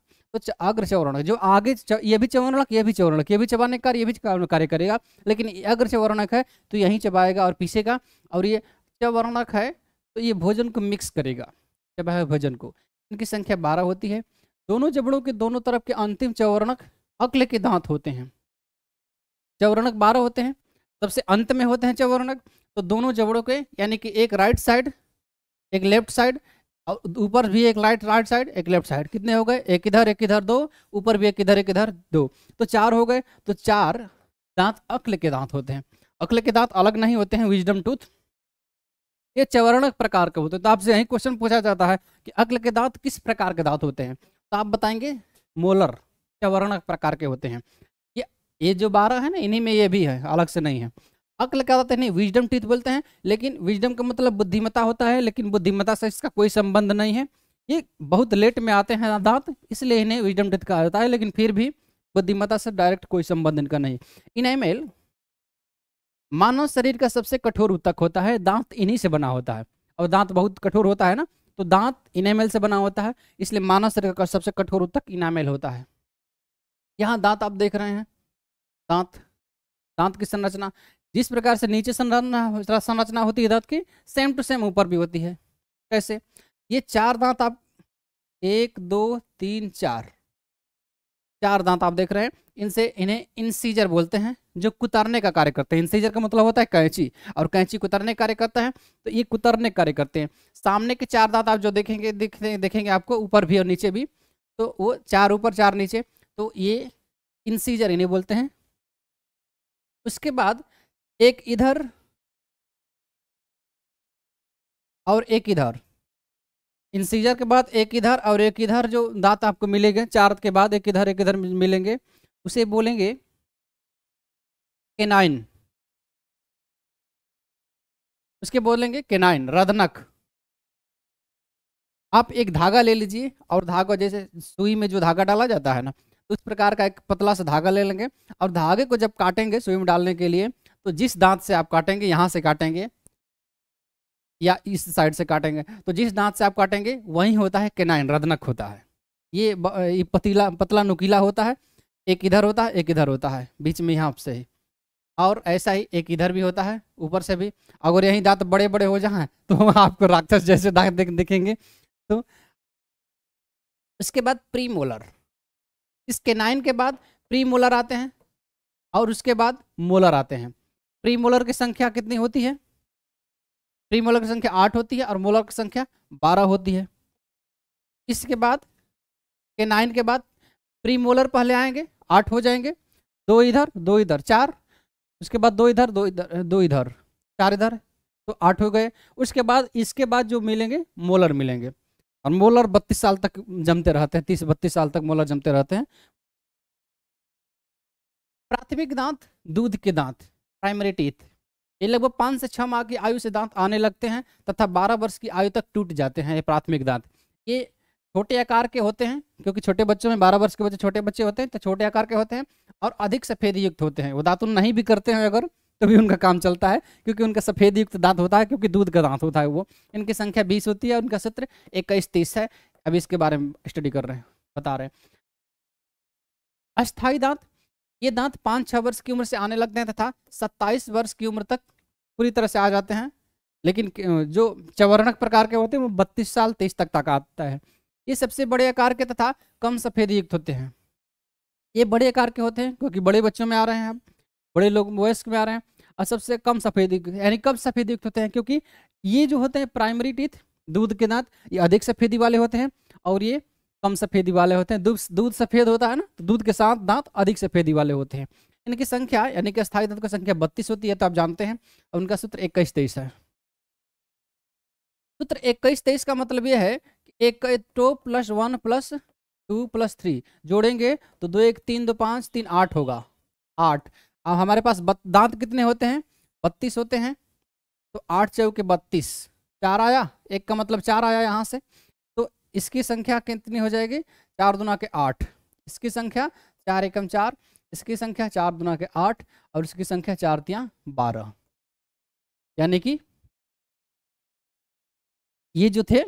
तो अग्र चवर्ण जो आगे ये भी चवर्णक ये भी चवर्णक ये भी चबाने का ये भी कार्य करेगा लेकिन अग्र चवर्णक है तो यही चबाएगा और पीसेगा और ये चवर्णक है तो ये भोजन को मिक्स करेगा चबाए भोजन को इनकी संख्या बारह होती है दोनों जबड़ों के दोनों तरफ के अंतिम चवर्णक अक्ल के दांत होते हैं चवर्णक बारह होते हैं सबसे अंत में होते हैं चवर्णक तो दोनों जबड़ों के यानी कि एक राइट साइड एक लेफ्ट साइड ऊपर भी एक लाइट राइट साइड एक लेफ्ट साइड कितने हो गए एक इधर एक इधर दो ऊपर भी एक इधर एक इधर दो तो चार हो गए तो चार दांत अक्ल के दांत होते हैं अक्ल के दांत अलग नहीं होते हैं विजडम टूथ ये चवर्ण प्रकार के होते हैं तो आपसे यही क्वेश्चन पूछा जाता है कि अक्ल के दांत किस प्रकार के दांत होते हैं तो आप बताएंगे मोलर चवर्ण प्रकार के होते हैं ये ये जो बारह है ना इन्हीं में ये भी है अलग से नहीं है अक्ल क्या बताते नहीं विजडम टीथ बोलते हैं लेकिन विजडम का मतलब बुद्धिमता होता है लेकिन बुद्धिमता से इसका कोई संबंध नहीं है ये बहुत लेट में आते हैं दांत इसलिए इन्हें विजडम टीथ कहा जाता है लेकिन फिर भी बुद्धिमता से डायरेक्ट कोई संबंध इनका नहीं इन एमेल मानव शरीर का सबसे कठोर उत्तक होता है दांत इन्हीं से बना होता है और दांत बहुत कठोर होता है ना तो दांत इनामेल से बना होता है इसलिए मानव शरीर का सबसे कठोर उत्तक इनामेल होता है यहाँ दांत आप देख रहे हैं दांत दांत की संरचना जिस प्रकार से नीचे संरचना संरचना होती है दांत की सेम टू सेम ऊपर भी होती है कैसे ये चार दांत आप एक दो तीन चार चार दांत आप देख रहे हैं इनसे इन्हें इंसीजर बोलते हैं जो कुतरने का कार्य करते हैं इंसीजर का मतलब होता है कैंची और कैंची कुतरने का कार्य करता है तो ये कुतरने का कार्य करते हैं सामने के चार दांत आप जो देखेंगे देखते देखेंगे आपको ऊपर भी और नीचे भी तो वो चार ऊपर चार नीचे तो ये इंसीजर इन्हें बोलते हैं उसके बाद एक इधर और एक इधर इंसीजर के बाद एक इधर और एक इधर जो दांत आपको मिलेंगे चार के बाद एक इधर एक इधर मिलेंगे उसे बोलेंगे केनाइन उसके बोलेंगे केनाइन रदनक आप एक धागा ले लीजिए और धागा जैसे सुई में जो धागा डाला जाता है ना उस प्रकार का एक पतला सा धागा ले लेंगे और धागे को जब काटेंगे सुई में डालने के लिए तो जिस दांत से आप काटेंगे यहां से काटेंगे या इस साइड से काटेंगे तो जिस दांत से आप काटेंगे वही होता है केनाइन रदनक होता है ये, पतीला पतला नुकीला होता है एक इधर होता है एक इधर होता है बीच में यहाँ से ही और ऐसा ही एक इधर भी होता है ऊपर से भी अगर यही दांत बड़े बड़े हो जाए तो आपको राक्षस जैसे दांत दिखेंगे तो उसके बाद प्री मोलर इस केनाइन के बाद प्री मोलर आते हैं और उसके बाद मोलर आते हैं प्रीमोलर की संख्या कितनी होती है प्रीमोलर की संख्या आठ होती है और मोलर की संख्या बारह होती है इसके बाद के नाइन के बाद प्रीमोलर पहले आएंगे आठ हो जाएंगे दो इधर दो इधर चार उसके बाद दो इधर दो इधर दो इधर चार इधर तो आठ हो गए उसके बाद इसके बाद जो मिलेंगे मोलर मिलेंगे और मोलर बत्तीस साल तक जमते रहते हैं तीस बत्तीस साल तक मोलर जमते रहते हैं प्राथमिक दांत दूध के दांत प्राइमरी टीथ ये लगभग पाँच से छः माह की आयु से दांत आने लगते हैं तथा बारह वर्ष की आयु तक टूट जाते हैं ये प्राथमिक दांत ये छोटे आकार के होते हैं क्योंकि छोटे बच्चों में बारह वर्ष के बच्चे छोटे बच्चे होते हैं तो छोटे आकार के होते हैं और अधिक सफ़ेद युक्त होते हैं वो दातुन नहीं भी करते हैं अगर तो भी उनका काम चलता है क्योंकि उनका सफ़ेद युक्त दांत होता है क्योंकि दूध का दांत होता है वो इनकी संख्या बीस होती है उनका सत्र इक्कीस तीस है अभी इसके बारे में स्टडी कर रहे हैं बता रहे हैं अस्थायी दांत ये दांत पाँच छः वर्ष की उम्र से आने लगते हैं तथा सत्ताईस वर्ष की उम्र तक पूरी तरह से आ जाते हैं लेकिन जो चवर्णक प्रकार के होते हैं वो बत्तीस साल तेईस तक तक आता है ये सबसे बड़े आकार के तथा कम सफ़ेद युक्त होते हैं ये बड़े आकार के होते हैं क्योंकि बड़े बच्चों में आ रहे हैं अब बड़े लोग वयस्क में आ रहे हैं और सबसे कम सफ़ेद यानी कम सफ़ेद युक्त होते हैं क्योंकि ये जो होते हैं प्राइमरी टीथ दूध के दांत ये अधिक सफ़ेदी वाले होते हैं और ये कम सफेदी वाले होते हैं दूध दूध सफेद होता है ना तो दूध के साथ दांत अधिक सफेदी वाले होते हैं इनकी संख्या यानी कि स्थायी तत्व की संख्या बत्तीस होती है तो आप जानते हैं और उनका सूत्र इक्कीस तेईस है सूत्र इक्कीस तेईस का मतलब यह है कि एक two plus one plus two plus three जोड़ेंगे तो दो एक तीन दो पाँच तीन आठ होगा आठ अब हमारे पास दांत कितने होते हैं बत्तीस होते हैं तो आठ चौके बत्तीस चार आया एक का मतलब चार आया यहाँ से इसकी संख्या कितनी हो जाएगी चार दुना के आठ इसकी संख्या चार एकम चार इसकी संख्या चार दुना के आठ और इसकी संख्या चार तिया बारह यानी कि ये जो थे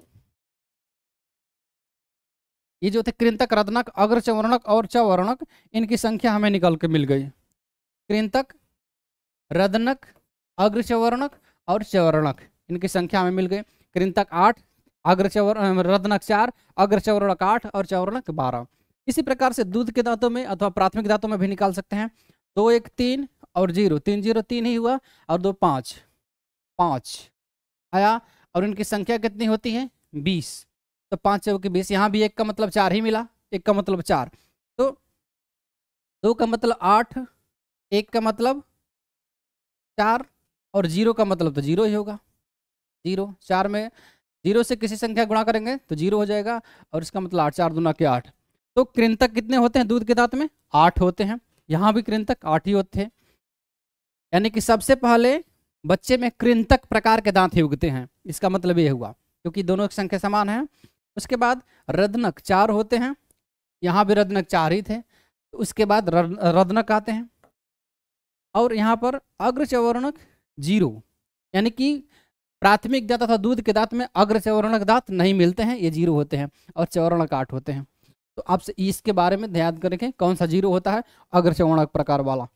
ये जो थे कृंतक रत्नक अग्र चवर्णक और चवर्णक इनकी संख्या हमें निकल के मिल गई कृंतक रदनक अग्र चवर्णक और चवर्णक इनकी संख्या हमें मिल गई कृंतक आठ अग्र चवर रत्नक चार अग्र चवरणक आठ और चवरणक बारह इसी प्रकार से दूध के दांतों में अथवा प्राथमिक दांतों में भी निकाल सकते हैं दो एक तीन और जीरो तीन जीरो तीन ही हुआ और दो पाँच पाँच आया और इनकी संख्या कितनी होती है बीस तो पाँच चौ बीस यहाँ भी एक का मतलब चार ही मिला एक का मतलब चार तो दो का मतलब आठ एक का मतलब चार और जीरो का मतलब तो जीरो ही होगा जीरो चार में जीरो से किसी संख्या गुणा करेंगे तो जीरो हो जाएगा और इसका मतलब आठ चार दुना के आठ तो कृंतक कितने होते हैं दूध के दांत में आठ होते हैं यहाँ भी कृंतक आठ ही होते हैं यानी कि सबसे पहले बच्चे में कृंतक प्रकार के दांत ही उगते हैं इसका मतलब ये हुआ क्योंकि दोनों की संख्या समान है उसके बाद रदनक चार होते हैं यहाँ भी रदनक चार ही थे तो उसके बाद रदनक आते हैं और यहाँ पर अग्रचवर्णक जीरो यानी कि प्राथमिक दांत तथा दूध के दांत में अग्र चवर्णक दांत नहीं मिलते हैं ये जीरो होते हैं और चवर्णक आठ होते हैं तो आपसे इसके बारे में ध्यान करके कौन सा जीरो होता है अग्र चवर्णक प्रकार वाला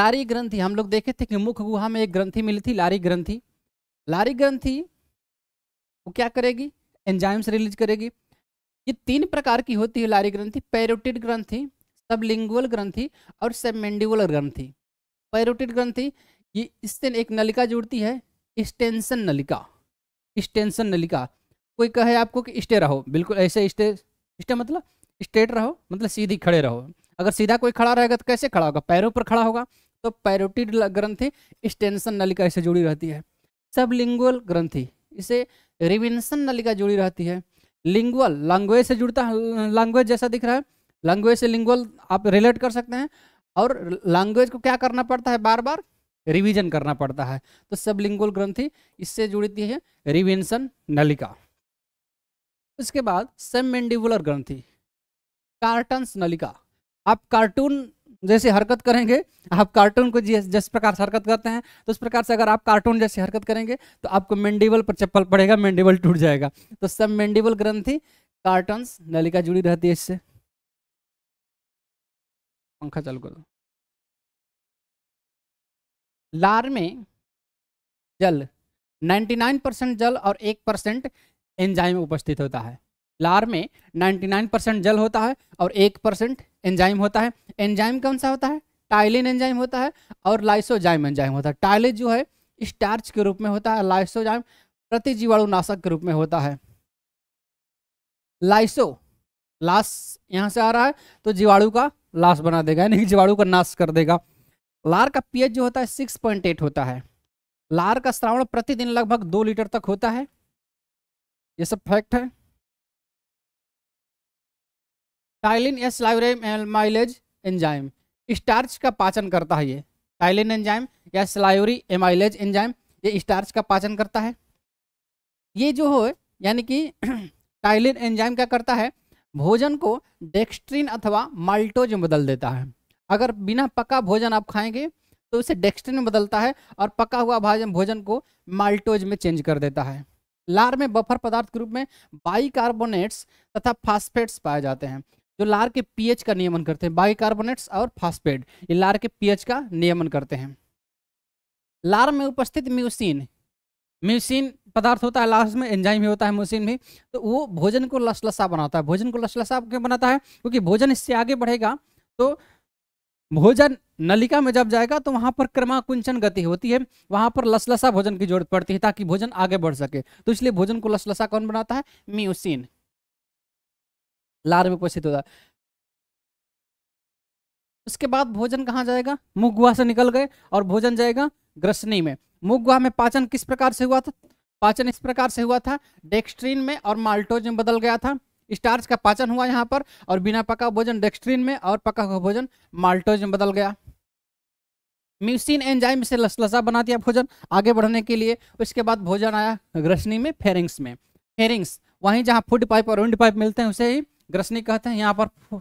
लारी ग्रंथि हम लोग देखे थे कि मुख गुहा में एक ग्रंथि मिली थी लारी ग्रंथि लारी ग्रंथि वो क्या करेगी एंजाइम्स रिलीज करेगी ये तीन प्रकार की होती है लारी ग्रंथि पैरोटिड ग्रंथि सबलिंगुअल ग्रंथि और सबमेंडिबुलर ग्रंथि पैरोटिड ग्रंथि ये इससे एक नलिका जुड़ती है स्टेंशन नलिका स्टेंशन नलिका कोई कहे आपको कि स्टे रहो बिल्कुल ऐसे स्टे स्टे मतलब स्ट्रेट रहो मतलब सीधी खड़े रहो अगर सीधा कोई खड़ा रहेगा तो कैसे खड़ा होगा पैरों पर खड़ा होगा तो पैरोटिड ग्रंथि स्टेंशन नलिका इससे जुड़ी रहती है सब लिंगुअल ग्रंथि इसे रिविनसन नलिका जुड़ी रहती है लिंगुअल लैंग्वेज से जुड़ता है लैंग्वेज जैसा दिख रहा है लैंग्वेज से लिंगुअल आप रिलेट कर सकते हैं और लैंग्वेज को क्या करना पड़ता है बार बार रिवीजन करना पड़ता है तो सब लिंगुल ग्रंथि इससे जुड़ती है रिवेंशन नलिका उसके बाद सेम मेंडिबुलर ग्रंथि कार्टन्स नलिका आप कार्टून जैसे हरकत करेंगे आप कार्टून को जिस जिस प्रकार से हरकत करते हैं तो उस प्रकार से अगर आप कार्टून जैसे हरकत करेंगे तो आपको मेंडिबल पर चप्पल पड़ेगा मेंडिबल टूट जाएगा तो सब मेंडिबल ग्रंथि कार्टन्स नलिका जुड़ी रहती है इससे पंखा चालू कर दो लार में जल 99 परसेंट जल और एक परसेंट एंजाइम उपस्थित होता है लार में 99 परसेंट जल होता है और एक परसेंट एंजाइम होता है एंजाइम कौन सा होता है टाइलिन एंजाइम होता है और लाइसोजाइम एंजाइम होता है टाइलिन जो है स्टार्च के रूप में होता है लाइसोजाइम प्रतिजीवाणुनाशक के रूप में होता है लाइसो लाश यहाँ से आ रहा है तो जीवाणु का लाश बना देगा यानी कि जीवाणु का नाश कर देगा लार का पीएच जो होता है सिक्स पॉइंट एट होता है लार का श्रावण प्रतिदिन लगभग दो लीटर तक होता है ये सब फैक्ट है ptyalin salivary amylase enzyme starch का पाचन करता है ये टाइलिन एंजाइम या स्लायोरी एमाइलेज एंजाइम ये स्टार्च का पाचन करता है ये जो हो यानी कि टाइलिन एंजाइम क्या करता है भोजन को डेक्स्ट्रीन अथवा माल्टोज में बदल देता है अगर बिना पका भोजन आप खाएंगे तो उसे डेक्स्टिन में बदलता है और पका हुआ भोजन भोजन को माल्टोज में चेंज कर देता है लार में बफर पदार्थ के रूप में बाइकार्बोनेट्स तथा फास्फेट्स पाए जाते हैं जो लार के पीएच का नियमन करते हैं बाइकार्बोनेट्स और फास्फेट ये लार के पीएच का नियमन करते हैं लार में उपस्थित म्यूसिन म्यूसिन पदार्थ होता है लास्ट में एंजाइम भी होता है म्यूसिन में तो वो भोजन को लसलसा बनाता है भोजन को लसलसा क्यों बनाता है क्योंकि भोजन इससे आगे बढ़ेगा तो भोजन नलिका में जब जाएगा तो वहां पर क्रमाकुंचन गति होती है वहां पर लसलसा भोजन की जरूरत पड़ती है ताकि भोजन आगे बढ़ सके तो इसलिए भोजन को लसलसा कौन बनाता है म्यूसिन लार में उपस्थित होता है उसके बाद भोजन कहाँ जाएगा गुहा से निकल गए और भोजन जाएगा ग्रसनी में गुहा में पाचन किस प्रकार से हुआ था पाचन इस प्रकार से हुआ था डेक्सट्रीन में और माल्टोज में बदल गया था स्टार्च का पाचन हुआ यहाँ पर और बिना पका भोजन डेक्स्ट्रीन में और पका हुआ भोजन माल्टोज में बदल गया म्यूसिन एंजाइम से लसलसा बना दिया भोजन आगे बढ़ने के लिए उसके बाद भोजन आया ग्रसनी में फेरिंग्स में फेरिंग्स वहीं जहाँ फूड पाइप और विंड पाइप मिलते हैं उसे ही ग्रसनी कहते हैं यहाँ पर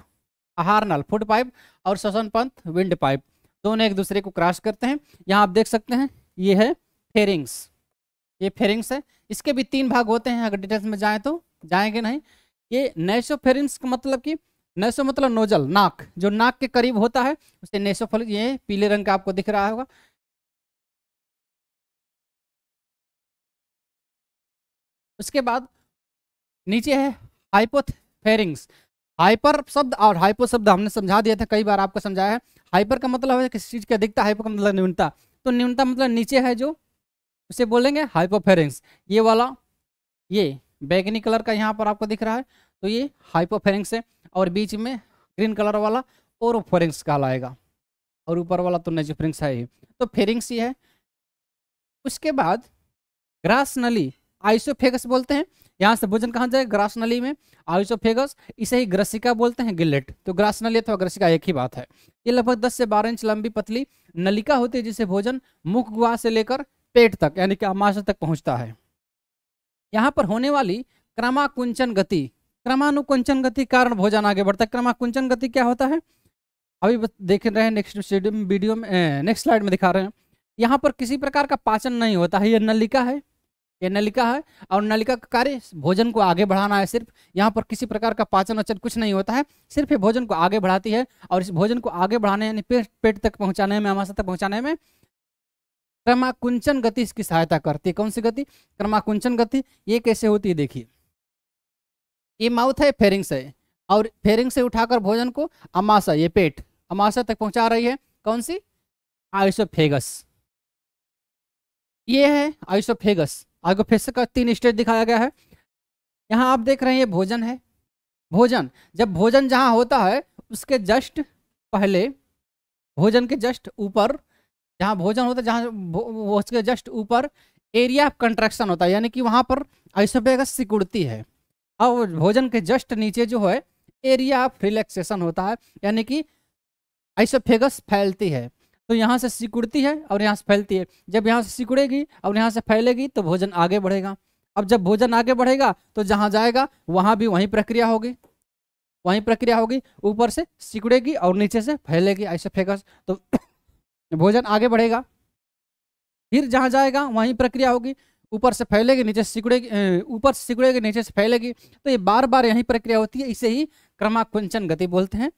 आहार नल फूड पाइप और श्वसन पंथ विंड पाइप दोनों एक दूसरे को क्रॉस करते हैं यहाँ आप देख सकते हैं ये है फेरिंग्स ये फेरिंग्स है इसके भी तीन भाग होते हैं अगर डिटेल्स में जाएँ तो जाएंगे नहीं ये नेसोफेरिंस का मतलब कि नेसो मतलब नोजल नाक जो नाक के करीब होता है उसे नेसोफल ये पीले रंग का आपको दिख रहा होगा उसके बाद नीचे है हाइपोथेरिंग्स हाइपर शब्द और हाइपो शब्द हमने समझा दिया था कई बार आपको समझाया है हाइपर का मतलब है किसी चीज़ का दिखता हाइपर का मतलब न्यूनता तो न्यूनता मतलब नीचे है जो उसे बोलेंगे हाइपोफेरिंग्स ये वाला ये बैगनी कलर का यहाँ पर आपको दिख रहा है तो ये हाइपोफेरिंग्स है और बीच में ग्रीन कलर वाला ओरोफोरिंग्स कहलाएगा और ऊपर वाला तो नेजोफेरिंग्स है ही तो फेरिंग्स ही है उसके बाद ग्रास नली आइसोफेगस बोलते हैं यहाँ से भोजन कहाँ जाए ग्रास नली में आइसोफेगस इसे ही ग्रसिका बोलते हैं गिलेट तो ग्रास नली अथवा ग्रसिका एक ही बात है ये लगभग 10 से 12 इंच लंबी पतली नलिका होती है जिसे भोजन मुख गुआ से लेकर पेट तक यानी कि आमाशय तक पहुँचता है यहाँ पर होने वाली क्रमाकुंचन गति क्रमानुकुंचन गति कारण भोजन आगे बढ़ता है क्रमाकुंचन गति क्या होता है अभी देख रहे हैं नेक्स्ट वीडियो में नेक्स्ट स्लाइड में दिखा रहे हैं यहाँ पर किसी प्रकार का पाचन नहीं होता है ये नलिका है ये नलिका है और नलिका का कार्य भोजन को आगे बढ़ाना है सिर्फ यहाँ पर किसी प्रकार का पाचन वाचन कुछ नहीं होता है सिर्फ ये भोजन को आगे बढ़ाती है और इस भोजन को आगे बढ़ाने यानी पेट पेट तक पहुँचाने में अमाशा तक पहुँचाने में क्रमाकुंचन गति इसकी सहायता करती है कौन सी गति क्रमाकुंचन गति ये कैसे होती है देखिए ये माउथ है फेरिंग से और फेरिंग से उठाकर भोजन को अमाशा ये पेट अमाशा तक पहुंचा रही है कौन सी आइसोफेगस ये है आइसोफेगस आइसोफेगस का तीन स्टेज दिखाया गया है यहाँ आप देख रहे हैं ये भोजन है भोजन जब भोजन जहाँ होता है उसके जस्ट पहले भोजन के जस्ट ऊपर जहाँ भोजन होता है जहाँ उसके जस्ट ऊपर एरिया ऑफ कंट्रैक्शन होता है यानी कि वहाँ पर आइसोपेगस सिकुड़ती है और भोजन के जस्ट नीचे जो है एरिया ऑफ रिलैक्सेशन होता है यानी कि आइसोफेगस फैलती है तो यहाँ से सिकुड़ती है और यहाँ से फैलती है जब यहाँ से सिकुड़ेगी और यहाँ से फैलेगी तो भोजन आगे बढ़ेगा अब जब भोजन आगे बढ़ेगा तो जहाँ जाएगा वहाँ भी वहीं प्रक्रिया होगी वहीं प्रक्रिया होगी ऊपर से सिकुड़ेगी और नीचे से फैलेगी फेगस तो भोजन आगे बढ़ेगा फिर जहाँ जाएगा वहीं प्रक्रिया होगी ऊपर से फैलेगी नीचे सिकुड़ेगी ऊपर से सिकुड़ेगी नीचे से फैलेगी तो ये बार बार यही प्रक्रिया होती है इसे ही क्रमाकुंचन गति बोलते हैं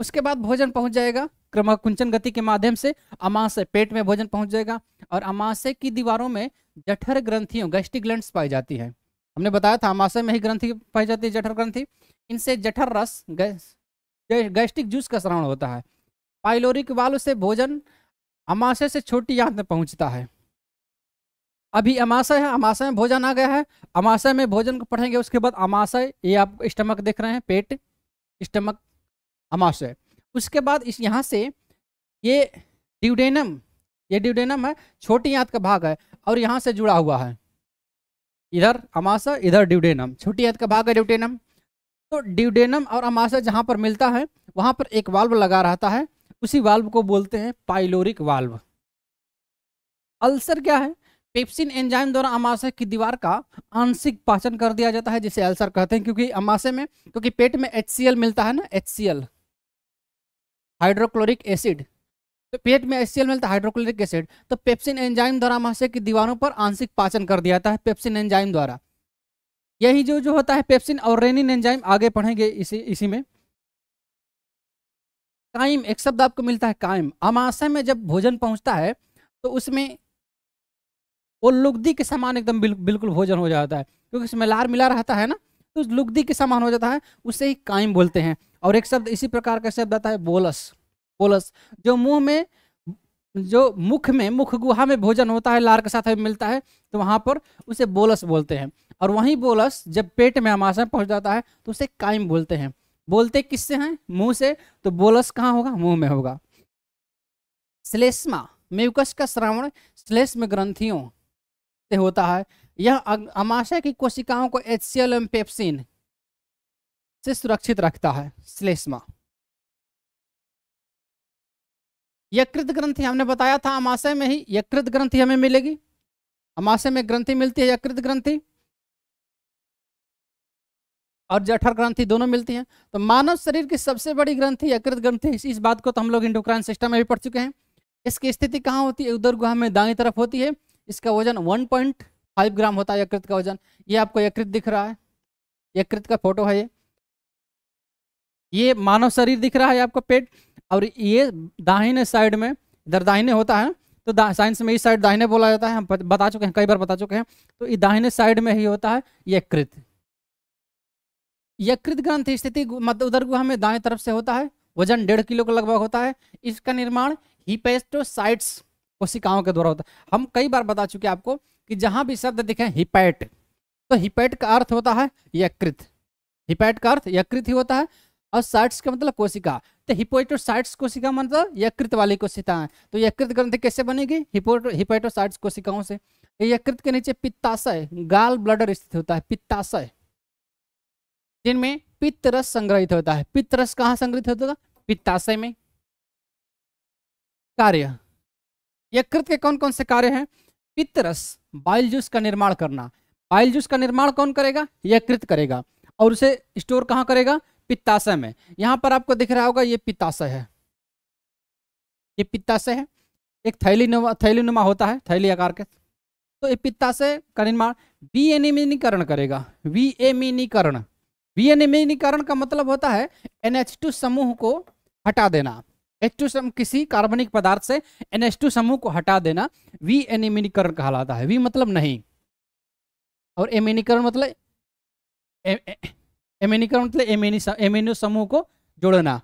उसके बाद भोजन पहुंच जाएगा क्रमाकुंचन गति के माध्यम से अमाशय पेट में भोजन पहुंच जाएगा और अमाशय की दीवारों में जठर ग्रंथियों गैस्ट्रिक ग्लैंड पाई जाती है हमने बताया था अमाशय में ही ग्रंथि पाई जाती है जठर ग्रंथि इनसे जठर रस गैस्ट्रिक जूस का श्रवण होता है पाइलोरिक वाल्व से भोजन अमाशय से छोटी आंत में पहुंचता है अभी अमाशय है अमाशय में भोजन आ गया है अमाशय में भोजन को पढ़ेंगे उसके बाद अमाशय ये आप स्टमक देख रहे हैं पेट स्टमक अमाशय उसके बाद इस यहाँ से ये ड्यूडेनम ये ड्यूडेनम है छोटी आंत का भाग है और यहाँ से जुड़ा हुआ है इधर अमाशय इधर ड्यूडेनम छोटी आंत का भाग है ड्यूडेनम तो ड्यूडेनम और अमाशय जहाँ पर मिलता है वहाँ पर एक वाल्व लगा रहता है उसी वाल्व को बोलते हैं पाइलोरिक वाल्व अल्सर क्या है पेप्सिन एंजाइम द्वारा अमाशय की दीवार का आंशिक पाचन कर दिया जाता है जिसे अल्सर कहते हैं क्योंकि अमाशय में क्योंकि पेट में एच मिलता है ना एच हाइड्रोक्लोरिक एसिड तो पेट में एच मिलता है हाइड्रोक्लोरिक एसिड तो पेप्सिन एंजाइम द्वारा अमाशय की दीवारों पर आंशिक पाचन कर दिया जाता है पेप्सिन एंजाइम द्वारा यही जो जो होता है पेप्सिन और रेनिन एंजाइम आगे पढ़ेंगे इसी इसी में कायम एक शब्द आपको मिलता है कायम अमाशय में जब भोजन पहुंचता है तो उसमें वो लुगदी के समान एकदम बिल, बिल्कुल भोजन हो जाता है क्योंकि उसमें लार मिला रहता है ना तो लुगदी के समान हो जाता है उसे ही कायम बोलते हैं और एक शब्द इसी प्रकार का शब्द आता है बोलस बोलस जो मुंह में जो मुख में मुख गुहा में भोजन होता है लार के साथ मिलता है तो वहाँ पर उसे बोलस बोलते हैं और वहीं बोलस जब पेट में अमाशय पहुँच जाता है तो उसे कायम बोलते हैं बोलते किससे हैं मुंह से तो बोलस कहाँ होगा मुंह में होगा श्लेष्मा म्यूकस का श्रावण श्लेष्म ग्रंथियों से होता है यह अमाशय की कोशिकाओं को H C L M pepsin से सुरक्षित रखता है श्लेष्मा यकृत ग्रंथि हमने बताया था अमाशय में ही यकृत ग्रंथि हमें मिलेगी अमाशय में ग्रंथि मिलती है यकृत ग्रंथि और जठर ग्रंथि दोनों मिलती हैं तो मानव शरीर की सबसे बड़ी ग्रंथि यकृत ग्रंथि इस बात को तो हम लोग इंडोक्राइन सिस्टम में भी पढ़ चुके हैं इसकी स्थिति कहाँ होती है उदर गुहा में दाई तरफ होती है इसका वजन फाइव ग्राम होता है यकृत का वजन ये आपको यकृत दिख रहा है यकृत का फोटो है ये ये मानव शरीर दिख रहा है आपको पेट और ये दाहिने साइड में इधर दाहिने होता है तो साइंस में इस साइड दाहिने बोला जाता है हम बता चुके हैं कई बार बता चुके हैं तो ये दाहिने साइड में ही होता है यकृत यकृत ग्रंथ स्थिति मध्य उदर गुहा में दाएं तरफ से होता है वजन डेढ़ किलो का लगभग होता है इसका निर्माण हिपेस्टोसाइट्स कोशिकाओं के द्वारा होता है हम कई बार बता चुके आपको कि जहां भी शब्द दिखे हिपैट तो हिपैट का अर्थ होता है यकृत हिपैट का अर्थ यकृत ही होता है और साइट्स का मतलब कोशिका तो हिपोइटोसाइट्स कोशिका मतलब यकृत वाली कोशिका है तो यकृत ग्रंथि कैसे बनेगी हिपोइटोसाइट्स कोशिकाओं से तो यकृत के नीचे पित्ताशय गाल ब्लडर स्थित होता है पित्ताशय जिनमें पित्तरस संग्रहित होता है पित्तरस कहाँ संग्रहित होता है पित्ताशय में कार्य यकृत के कौन कौन से कार्य हैं पित्तरस बाइल जूस का निर्माण करना बाइल जूस का निर्माण कौन करेगा यकृत करेगा और उसे स्टोर कहाँ करेगा पित्ताशय में यहाँ पर आपको दिख रहा होगा ये पित्ताशय है ये पित्ताशय है एक थैली थैली नुमा होता है थैली आकार के तो ये पित्ताशय का निर्माण वी e एनिमीनीकरण करेगा वी e एमिनीकरण विनिमयनीकरण का मतलब होता है NH2 समूह को हटा देना H2 सम किसी कार्बनिक पदार्थ से NH2 समूह को हटा देना विएनिमीनीकरण कहलाता है वी मतलब नहीं और एमिनीकरण मतलब एमिनीकरण मतलब एमिनो समूह को जोड़ना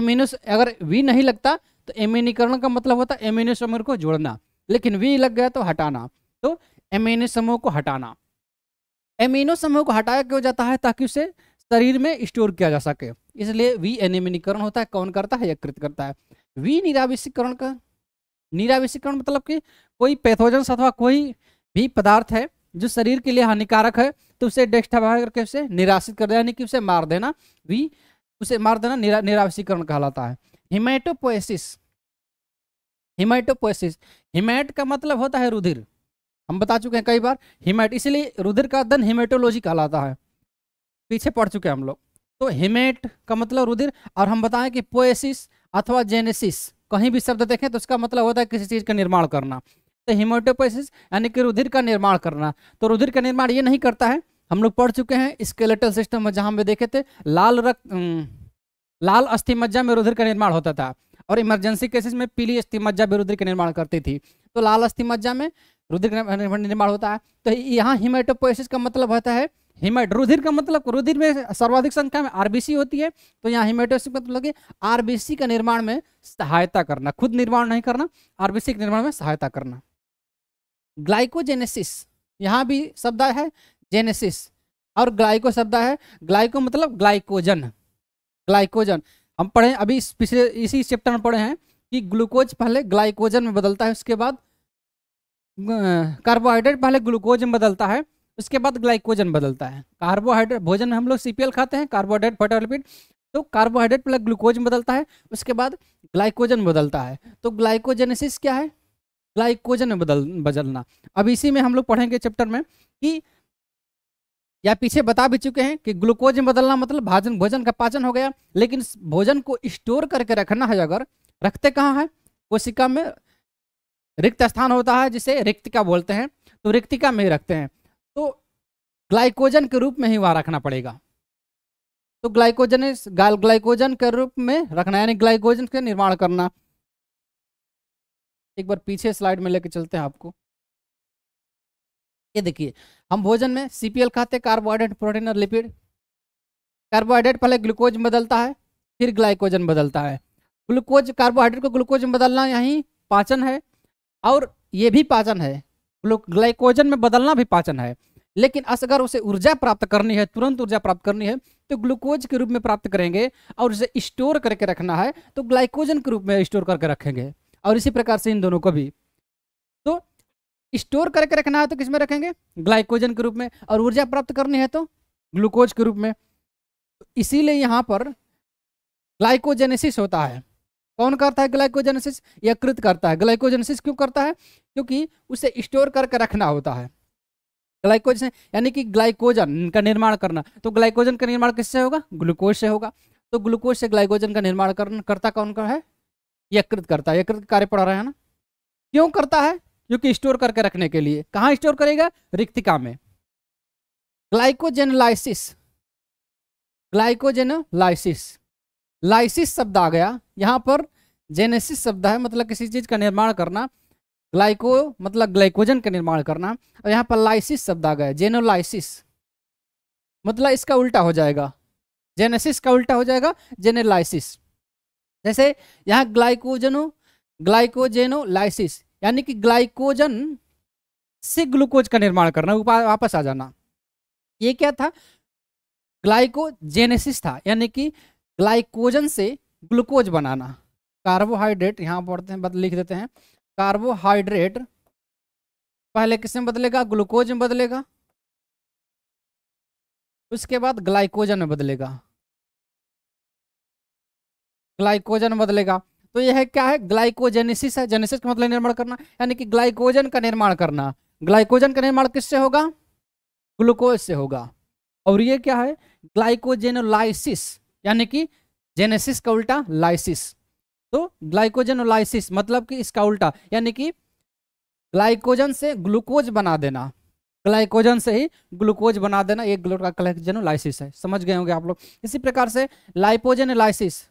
एमिनो अगर वी नहीं लगता तो एमिनीकरण का मतलब होता है एमिनो समूह को जोड़ना लेकिन वी लग गया तो हटाना तो एमिनो समूह को हटाना एमिनो समूह को हटाया क्यों जाता है ताकि उसे शरीर में स्टोर किया जा सके इसलिए वी एनिमिनीकरण होता है कौन करता है यकृत करता है वी निरावेशीकरण का निरावेशीकरण मतलब कि कोई पैथोजन अथवा कोई भी पदार्थ है जो शरीर के लिए हानिकारक है तो उसे डेस्टाभा करके उसे निराशित कर देना यानी कि उसे मार देना वी उसे मार देना निरा निरावेशीकरण कहलाता है हिमाइटोपोएसिस हिमाइटोपोएसिस हिमाइट का मतलब होता है रुधिर हम बता चुके हैं कई बार हिमाइट इसलिए रुधिर का अध्ययन हिमेटोलॉजी कहलाता है पीछे पड़ चुके हैं हम लोग तो हिमेट का मतलब रुधिर और हम बताएं कि पोएसिस अथवा जेनेसिस कहीं भी शब्द देखें तो उसका मतलब होता है किसी चीज़ का निर्माण करना तो हिमोटोपोसिस यानी कि रुधिर का निर्माण करना तो रुधिर का निर्माण ये नहीं करता है हम लोग पढ़ चुके हैं स्केलेटल सिस्टम में जहाँ हमें देखे थे लाल रक्त लाल अस्थि मज्जा में रुधिर का निर्माण होता था और इमरजेंसी केसेस में पीली अस्थि मज्जा भी रुधिर का निर्माण करती थी तो लाल अस्थि मज्जा में रुधिर का निर्माण होता है तो यहाँ हिमेटोपोसिस का मतलब होता है हिमेट रुधिर का मतलब रुधिर में सर्वाधिक संख्या में आरबीसी होती है तो यहाँ हिमेटोसिस मतलब आरबीसी का निर्माण में सहायता करना खुद निर्माण नहीं करना आरबीसी के निर्माण में सहायता करना ग्लाइकोजेनेसिस यहाँ भी शब्द है जेनेसिस और ग्लाइको शब्द है ग्लाइको मतलब ग्लाइकोजन ग्लाइकोजन हम पढ़े अभी इस पिछले इसी चैप्टर में पढ़े हैं कि ग्लूकोज पहले ग्लाइकोजन में बदलता है उसके बाद कार्बोहाइड्रेट पहले ग्लूकोज में बदलता है उसके बाद ग्लाइकोजन बदलता है कार्बोहाइड्रेट भोजन में हम लोग सीपीएल खाते हैं कार्बोहाइड्रेट फोटोलिपिड तो कार्बोहाइड्रेट प्लस ग्लूकोज बदलता है उसके बाद ग्लाइकोजन बदलता है तो ग्लाइकोजेनेसिस क्या है ग्लाइकोजन बदल बदलना अब इसी में हम लोग पढ़ेंगे चैप्टर में कि या पीछे बता भी चुके हैं कि ग्लूकोज में बदलना मतलब भाजन भोजन का पाचन हो गया लेकिन भोजन को स्टोर करके रखना है अगर रखते कहाँ है कोशिका में रिक्त स्थान होता है जिसे रिक्तिका बोलते हैं तो रिक्तिका में ही रखते हैं तो ग्लाइकोजन के रूप में ही वहां रखना पड़ेगा तो ग्लाइकोजन ग्लाइकोजन के रूप में रखना यानी ग्लाइकोजन के निर्माण करना एक बार पीछे स्लाइड में लेके चलते हैं आपको ये देखिए हम भोजन में सीपीएल खाते हैं कार्बोहाइड्रेट प्रोटीन और लिपिड कार्बोहाइड्रेट पहले ग्लूकोज में बदलता है फिर ग्लाइकोजन बदलता है ग्लूकोज कार्बोहाइड्रेट को ग्लूकोज में बदलना यही पाचन है और ये भी पाचन है ग्लाइकोजन में बदलना भी पाचन है लेकिन अगर उसे ऊर्जा प्राप्त करनी है तुरंत ऊर्जा प्राप्त करनी है तो ग्लूकोज के रूप में प्राप्त करेंगे और उसे स्टोर करके रखना है तो ग्लाइकोजन के रूप में स्टोर करके रखेंगे और इसी प्रकार से इन दोनों को भी तो स्टोर करके रखना है तो किस में रखेंगे ग्लाइकोजन के रूप में और ऊर्जा प्राप्त करनी है तो ग्लूकोज के रूप में इसीलिए यहाँ पर ग्लाइकोजेनेसिस होता है कौन करता है ग्लाइकोजेनेसिस यकृत करता है ग्लाइकोजेनेसिस क्यों करता है क्योंकि उसे स्टोर करके रखना होता है ग्लाइकोजन यानी कि ग्लाइकोजन का निर्माण करना तो ग्लाइकोजन का निर्माण किससे होगा ग्लूकोज से होगा तो ग्लूकोज से ग्लाइकोजन का निर्माण करता कौन का है यकृत करता है यकृत कार्य पड़ा रहा है ना क्यों करता है क्योंकि स्टोर करके रखने के लिए कहाँ स्टोर करेगा रिक्तिका में ग्लाइकोजेनलाइसिस ग्लाइकोजेनोलाइसिस लाइसिस शब्द आ गया यहाँ पर जेनेसिस शब्द है मतलब किसी चीज़ का निर्माण करना ग्लाइको मतलब ग्लाइकोजन का निर्माण करना और यहाँ पर लाइसिस शब्द आ गया जेनोलाइसिस मतलब इसका उल्टा हो जाएगा जेनेसिस का उल्टा हो जाएगा जेनेलाइसिस जैसे यहाँ ग्लाइकोजनो ग्लाइकोजेनोलाइसिस यानी कि ग्लाइकोजन से ग्लूकोज का निर्माण करना वापस आ जाना ये क्या था ग्लाइकोजेनेसिस था यानी कि ग्लाइकोजन से ग्लूकोज बनाना कार्बोहाइड्रेट यहाँ पढ़ते हैं लिख देते हैं कार्बोहाइड्रेट पहले किस में बदलेगा ग्लूकोज में बदलेगा उसके बाद ग्लाइकोजन में बदलेगा ग्लाइकोजन बदलेगा तो यह है क्या है ग्लाइकोजेनेसिस है जेनेसिस का मतलब निर्माण करना यानी कि ग्लाइकोजन का निर्माण करना ग्लाइकोजन का निर्माण किससे होगा ग्लूकोज से होगा और यह क्या है ग्लाइकोजेनोलाइसिस यानी कि जेनेसिस का उल्टा लाइसिस तो लाइसिस मतलब कि इसका उल्टा यानी कि ग्लाइकोजन से ग्लूकोज बना देना ग्लाइकोजन से ही ग्लूकोज बना देना ये लाइसिस है समझ गए होंगे आप लोग इसी प्रकार से लाइसिस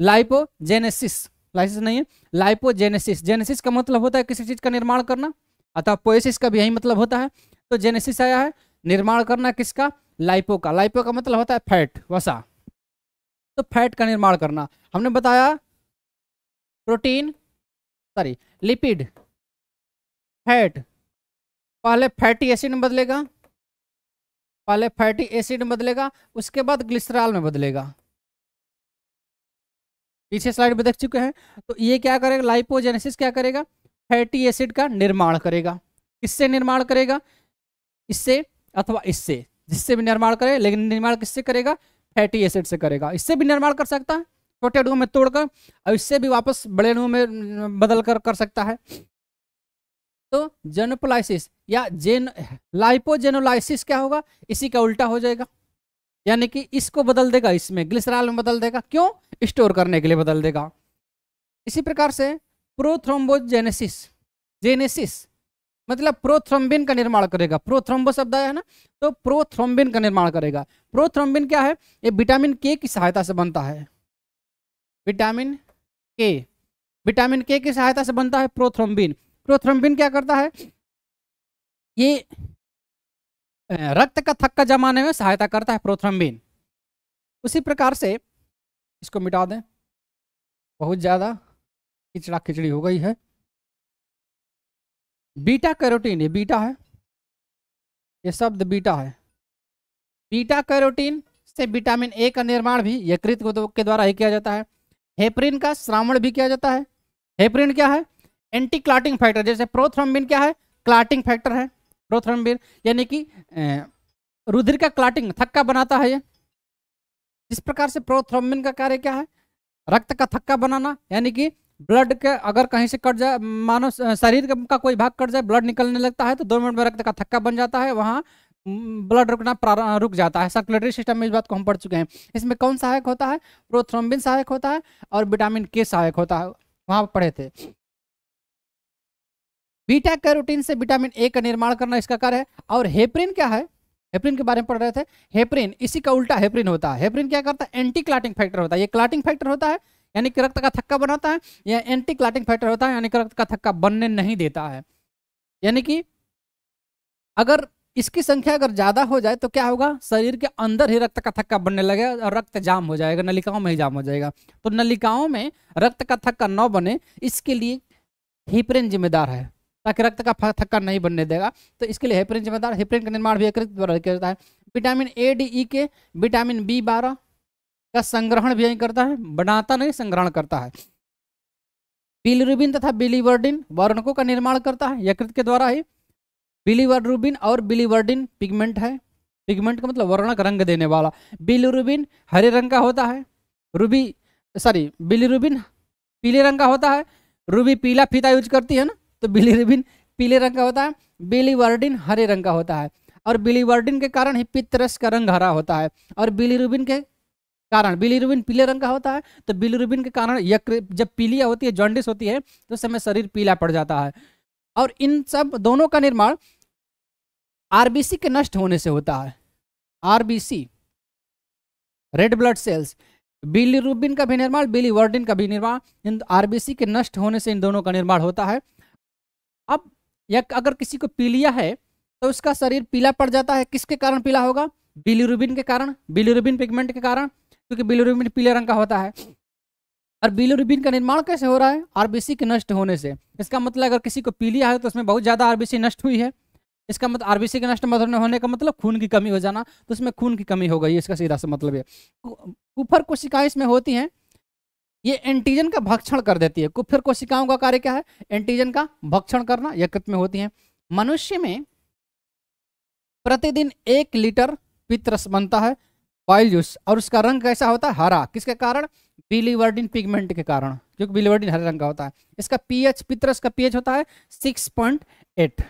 लाइपोजेनेसिस लाइसिस नहीं है लाइपोजेनेसिस जेनेसिस का मतलब होता है किसी चीज का निर्माण करना अतः पोएसिस का भी यही मतलब होता है तो जेनेसिस आया है निर्माण करना किसका लाइपो का लाइपो का मतलब होता है फैट वसा तो फैट का निर्माण करना हमने बताया प्रोटीन सॉरी लिपिड फैट पहले फैटी एसिड में बदलेगा पहले फैटी एसिड में बदलेगा उसके बाद ग्लिसराल में बदलेगा पीछे स्लाइड में देख चुके हैं तो ये क्या करेगा लाइपोजेनेसिस क्या करेगा फैटी एसिड का निर्माण करेगा किससे निर्माण करेगा इससे अथवा इससे जिससे भी निर्माण करे लेकिन निर्माण किससे करेगा फैटी एसिड से करेगा इससे भी निर्माण कर सकता है छोटे अणुओं में तोड़कर और इससे भी वापस बड़े अणुओं में बदल कर कर सकता है तो जेनोपोलाइसिस या जेन लाइपोजेनोलाइसिस क्या होगा इसी का उल्टा हो जाएगा यानी कि इसको बदल देगा इसमें ग्लिसराल में बदल देगा क्यों स्टोर करने के लिए बदल देगा इसी प्रकार से प्रोथ्रोम्बोजेनेसिस जेनेसिस मतलब प्रोथ्रोम्बिन का निर्माण करेगा प्रोथ्रोम्बो शब्द आया है ना तो प्रोथ्रोम्बिन का निर्माण करेगा प्रोथ्रोम्बिन क्या है ये विटामिन के की सहायता से बनता है विटामिन के विटामिन के की सहायता से बनता है प्रोथ्रोम्बिन प्रोथ्रोम्बिन क्या करता है ये रक्त का थक्का जमाने में सहायता करता है प्रोथ्रोम्बिन उसी प्रकार से इसको मिटा दें बहुत ज़्यादा खिचड़ा खिचड़ी हो गई है बीटा कैरोटीन ये बीटा है ये शब्द बीटा है बीटा कैरोटीन से विटामिन ए का निर्माण भी यकृत तो के द्वारा ही किया जाता है हेप्रिन का श्रावण भी किया जाता है हेप्रिन क्या है एंटी क्लाटिंग फैक्टर जैसे प्रोथ्रम्बिन क्या है क्लाटिंग फैक्टर है प्रोथ्रम्बिन यानी कि रुधिर का क्लाटिंग थक्का बनाता है ये इस प्रकार से प्रोथ्रम्बिन का कार्य क्या है रक्त का थक्का बनाना यानी कि ब्लड के अगर कहीं से कट जाए मानव शरीर का कोई भाग कट जाए ब्लड निकलने लगता है तो दो मिनट में रक्त का थक्का बन जाता है वहाँ ब्लड रुकना रुक जाता है सर्कुलेटरी सिस्टम में इस बात को हम पढ़ चुके हैं इसमें कौन सहायक होता है प्रोथ्रोम्बिन सहायक होता है और विटामिन के सहायक होता है वहाँ पढ़े थे बीटा कैरोटीन से विटामिन ए का निर्माण करना इसका कार्य है और हेप्रिन क्या है हेप्रिन के बारे में पढ़ रहे थे हेप्रिन इसी का उल्टा हेप्रिन होता है हेप्रिन क्या करता है एंटी क्लाटिंग फैक्टर होता है ये क्लाटिंग फैक्टर होता है यानी कि रक्त का थक्का बनाता है या एंटी क्लाटिंग फैक्टर होता है यानी कि रक्त का थक्का बनने नहीं देता है यानी कि अगर इसकी संख्या अगर ज़्यादा हो जाए तो क्या होगा शरीर के अंदर ही रक्त का थक्का बनने लगेगा और रक्त जाम हो जाएगा नलिकाओं में ही जाम हो जाएगा तो नलिकाओं में रक्त का थक्का न बने इसके लिए हिप्रेन जिम्मेदार है ताकि रक्त का थक्का नहीं बनने देगा तो इसके लिए हिप्रेन जिम्मेदार हिप्रेन का निर्माण भी एकृत करता है विटामिन ए डी ई के विटामिन बी बारह का संग्रहण भी यही करता है बनाता नहीं संग्रहण करता है बिलरुबिन तथा बिलीवर्डिन वर्णकों का निर्माण करता है यकृत के द्वारा ही बिलीवर्डरुबिन और बिलीवर्डिन पिगमेंट है पिगमेंट का मतलब वर्णक रंग देने वाला बिलरुबिन हरे रंग का होता है रूबी सॉरी बिलीरुबिन पीले रंग का होता है रूबी पीला फीता यूज करती है ना तो बिलीरुबिन पीले रंग का होता है बिलीवर्डिन हरे रंग का होता है और बिलीवर्डिन के कारण ही पित्तरस का रंग हरा होता है और बिलीरुबिन के कारण बिलीरुबिन पीले रंग का होता है तो बिलीरुबिन के कारण जब पीलिया होती है जॉन्डिस होती है तो उस समय शरीर पीला पड़ जाता है और इन सब दोनों का निर्माण आरबीसी के नष्ट होने से होता है RBC red blood cells bilirubin का भी निर्माण बिलीवर्डिन का भी निर्माण इन आरबीसी के नष्ट होने से इन दोनों का निर्माण होता है अब यक अगर किसी को पीलिया है तो उसका शरीर पीला पड़ जाता है किसके कारण पीला होगा बिलीरुबिन के कारण बिलीरुबिन पिगमेंट के कारण क्योंकि बिलोरिबिन पीले रंग का होता है और बिलोरिबिन का निर्माण कैसे हो रहा है आरबीसी के नष्ट होने से इसका मतलब अगर किसी को लिया है तो उसमें बहुत ज़्यादा आरबीसी नष्ट हुई है इसका मतलब आरबीसी के नष्ट मधुर मतलब होने का मतलब खून की कमी हो जाना तो उसमें खून की कमी हो गई इसका सीधा सा मतलब है कुफर कोशिकाएं इसमें होती हैं ये एंटीजन का भक्षण कर देती है कुफर कोशिकाओं का कार्य क्या है एंटीजन का भक्षण करना यकृत में होती है मनुष्य में प्रतिदिन एक लीटर पित्रस बनता है ऑयल जूस और उसका रंग कैसा होता है हरा किसके कारण बिलीवर्डिन पिगमेंट के कारण जो बिलीवर्डिन हरे रंग का होता है इसका पीएच पितरस का पीएच होता है 6.8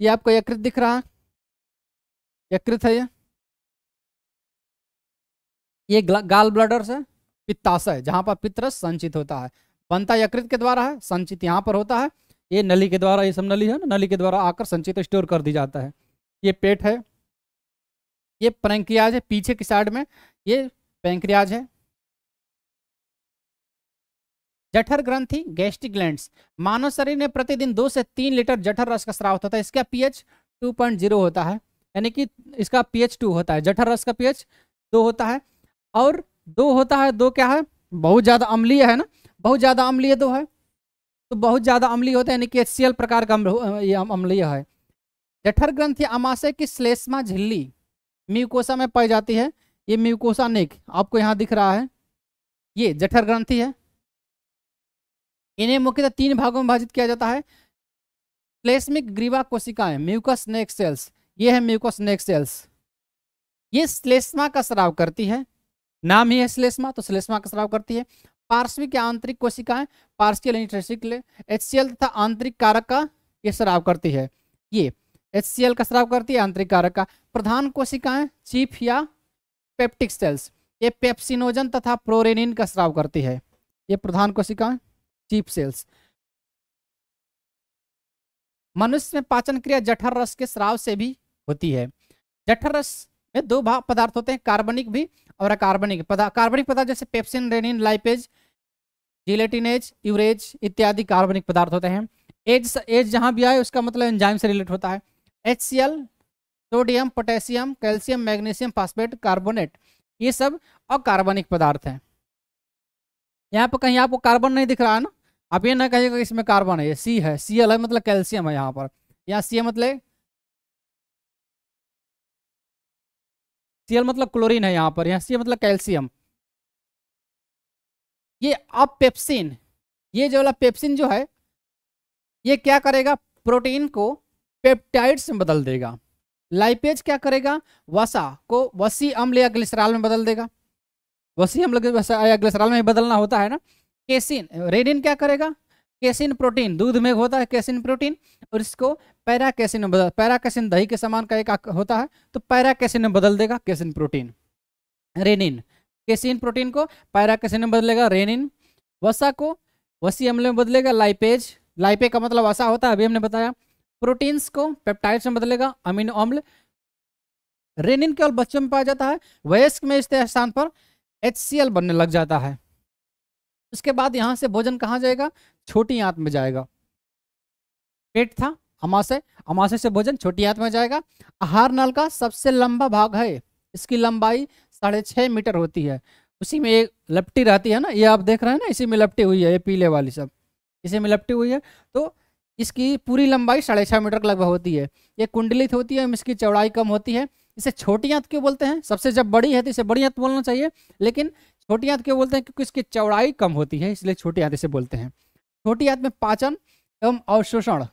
ये आपको यकृत दिख रहा यकृत है ये ये गाल ब्लडर्स है पित्ताशय जहां पर पितरस संचित होता है बनता यकृत के द्वारा है संचित यहाँ पर होता है ये नली के द्वारा ये सब नली है ना नली के द्वारा आकर संचित स्टोर कर दी जाता है ये पेट है ये पैंक्रियाज है पीछे की साइड में ये पैंक्रियाज है जठर ग्रंथि गैस्ट्रिक ग्लैंड मानव शरीर में प्रतिदिन दो से तीन लीटर जठर रस का स्राव होता है इसका पीएच 2.0 होता है यानी कि इसका पीएच टू होता है जठर रस का पीएच दो होता है और दो होता है दो क्या है बहुत ज़्यादा अम्लीय है ना बहुत ज़्यादा अम्लीय दो है तो बहुत ज़्यादा अम्लीय होता है यानी कि एच प्रकार का अम्लीय है जठर ग्रंथि अमाशय की श्लेषमा झिल्ली म्यूकोसा में पाई जाती है ये म्यूकोसा नेक आपको यहाँ दिख रहा है ये जठर ग्रंथि है इन्हें मुख्यतः तीन भागों में विभाजित किया जाता है प्लेस्मिक ग्रीवा कोशिकाएं म्यूकस नेक सेल्स ये है म्यूकस नेक सेल्स ये स्लेष्मा का स्राव करती है नाम ही है स्लेष्मा तो स्लेष्मा का स्राव करती है पार्श्विक या आंतरिक कोशिकाएं पार्शियल एच सी तथा आंतरिक कारक का ये स्राव करती है ये एच का स्राव करती है आंतरिक कारक का प्रधान कोशिकाएं चीफ या पेप्टिक सेल्स ये पेप्सिनोजन तथा प्रोरेनिन का स्राव करती है ये प्रधान कोशिकाएं चीफ सेल्स मनुष्य में पाचन क्रिया जठर रस के स्राव से भी होती है जठर रस में दो भाग पदार्थ होते हैं कार्बनिक भी और अकार्बनिक पदार्थ कार्बनिक पदार्थ जैसे pepsin rennin lipase gelatinase urease इत्यादि कार्बनिक पदार्थ होते हैं एज एज जहाँ भी आए उसका मतलब एंजाइम से रिलेट होता है H C L sodium potassium calcium magnesium phosphate carbonate ये सब अकार्बनिक पदार्थ हैं यहाँ पर कहीं आपको कार्बन नहीं दिख रहा है ना आप ये ना कहिएगा इसमें कार्बन है ये सी है सी एल है मतलब कैल्शियम है यहाँ पर यहाँ सी मतलब सी एल मतलब क्लोरीन है यहाँ पर यहाँ सी मतलब कैल्शियम ये अब पेप्सिन ये जो वाला पेप्सिन जो है ये क्या करेगा प्रोटीन को पेप्टाइड्स में बदल देगा लाइपेज क्या करेगा वसा को वसी अम्ल या ग्लिसराल में बदल देगा वसी अम्ल या ग्लिसराल में बदलना होता है ना केसिन रेडिन क्या करेगा केसिन प्रोटीन दूध में होता है केसिन प्रोटीन और इसको पैरा कैसिन में बदल पैरा कैसिन दही के समान का एक होता है तो पैरा कैसिन में बदल देगा casein protein rennin casein protein को पैरा कैसिन में बदलेगा रेनिन वसा को वसी अम्ल में बदलेगा लाइपेज लाइपे का मतलब वसा होता है अभी हमने बताया प्रोटीन्स को पेप्टाइड्स में बदलेगा अमीनो अम्ल रेनिन केवल बच्चों में पाया जाता है वयस्क में इस स्थान पर एच बनने लग जाता है उसके बाद यहाँ से भोजन कहाँ जाएगा छोटी आंत में जाएगा पेट था अमाशय अमाशय से भोजन छोटी आंत में जाएगा आहार नल का सबसे लंबा भाग है इसकी लंबाई साढ़े छः मीटर होती है उसी में एक लपटी रहती है ना ये आप देख रहे हैं ना इसी में लपटी हुई है ये पीले वाली सब इसी में लपटी हुई है तो इसकी पूरी लंबाई साढ़े छः मीटर लगभग होती है ये कुंडलित होती है इसकी चौड़ाई कम होती है इसे छोटी आंत क्यों बोलते हैं सबसे जब बड़ी है तो इसे बड़ी आंत बोलना चाहिए लेकिन छोटी आंत क्यों बोलते हैं क्योंकि इसकी चौड़ाई कम होती है इसलिए छोटी आंत इसे बोलते हैं छोटी आंत में पाचन एवं अवशोषण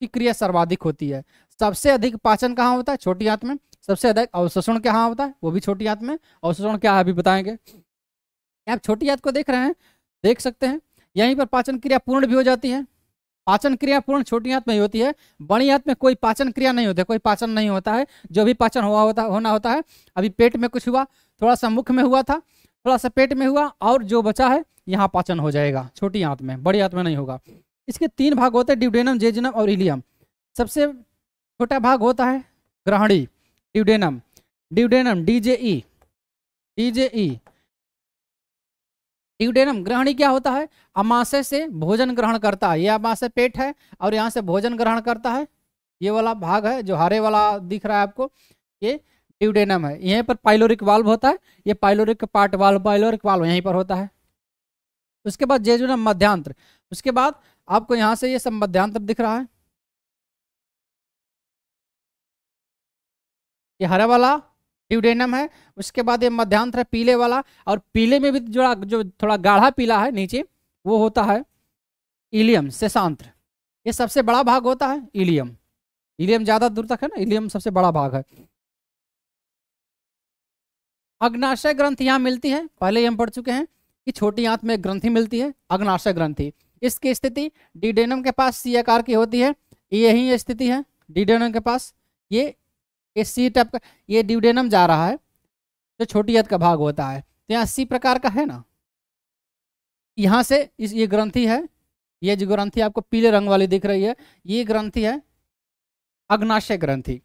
की क्रिया सर्वाधिक होती है सबसे अधिक पाचन कहाँ होता है छोटी आंत में सबसे अधिक अवशोषण कहाँ होता है वो भी छोटी आंत में अवशोषण क्या है अभी बताएंगे आप छोटी आंत को देख रहे हैं देख सकते हैं यहीं पर पाचन क्रिया पूर्ण भी हो जाती है पाचन क्रिया पूर्ण छोटी हाथ में ही होती है बड़ी हाथ में कोई पाचन क्रिया नहीं होती कोई पाचन नहीं होता है जो भी पाचन हुआ होता होना होता है अभी पेट में कुछ हुआ थोड़ा सा मुख में हुआ था थोड़ा सा पेट में हुआ और जो बचा है यहाँ पाचन हो जाएगा छोटी हाथ में बड़ी हाथ में नहीं होगा इसके तीन भाग होते हैं डिवडेनम जेजनम और इलियम सबसे छोटा भाग होता है ग्रहणी duodenum duodenum D J E D J E duodenum ग्रहणी क्या होता है अमाशय से भोजन ग्रहण करता है ये अमाशय पेट है और यहाँ से भोजन ग्रहण करता है ये वाला भाग है जो हरे वाला दिख रहा है आपको ये ड्यूडेनम है यहीं पर पाइलोरिक वाल्व होता है ये pyloric part valve pyloric valve यहीं पर होता है उसके बाद जेजुनम मध्यांतर उसके बाद आपको यहाँ से ये सब मध्यांतर दिख रहा है ये हरा वाला ड्यूडेनम है उसके बाद ये मध्यांतर है पीले वाला और पीले में भी जो जो थोड़ा गाढ़ा पीला है नीचे वो होता है इलियम शेषांत्र ये सबसे बड़ा भाग होता है इलियम इलियम ज़्यादा दूर तक है ना इलियम सबसे बड़ा भाग है अग्नाशय ग्रंथ यहाँ मिलती है पहले ही हम पढ़ चुके हैं कि छोटी आंत में ग्रंथि मिलती है अग्नाशय ग्रंथि इसकी स्थिति डिडेनम के पास सी आकार की होती है यही स्थिति है डिडेनम के पास ये ये सी टाइप का ये ड्यूडेनम जा रहा है जो छोटी हद का भाग होता है तो यहाँ सी प्रकार का है ना यहाँ से इस ये ग्रंथि है ये जो ग्रंथि आपको पीले रंग वाली दिख रही है ये ग्रंथि है अग्नाशय ग्रंथि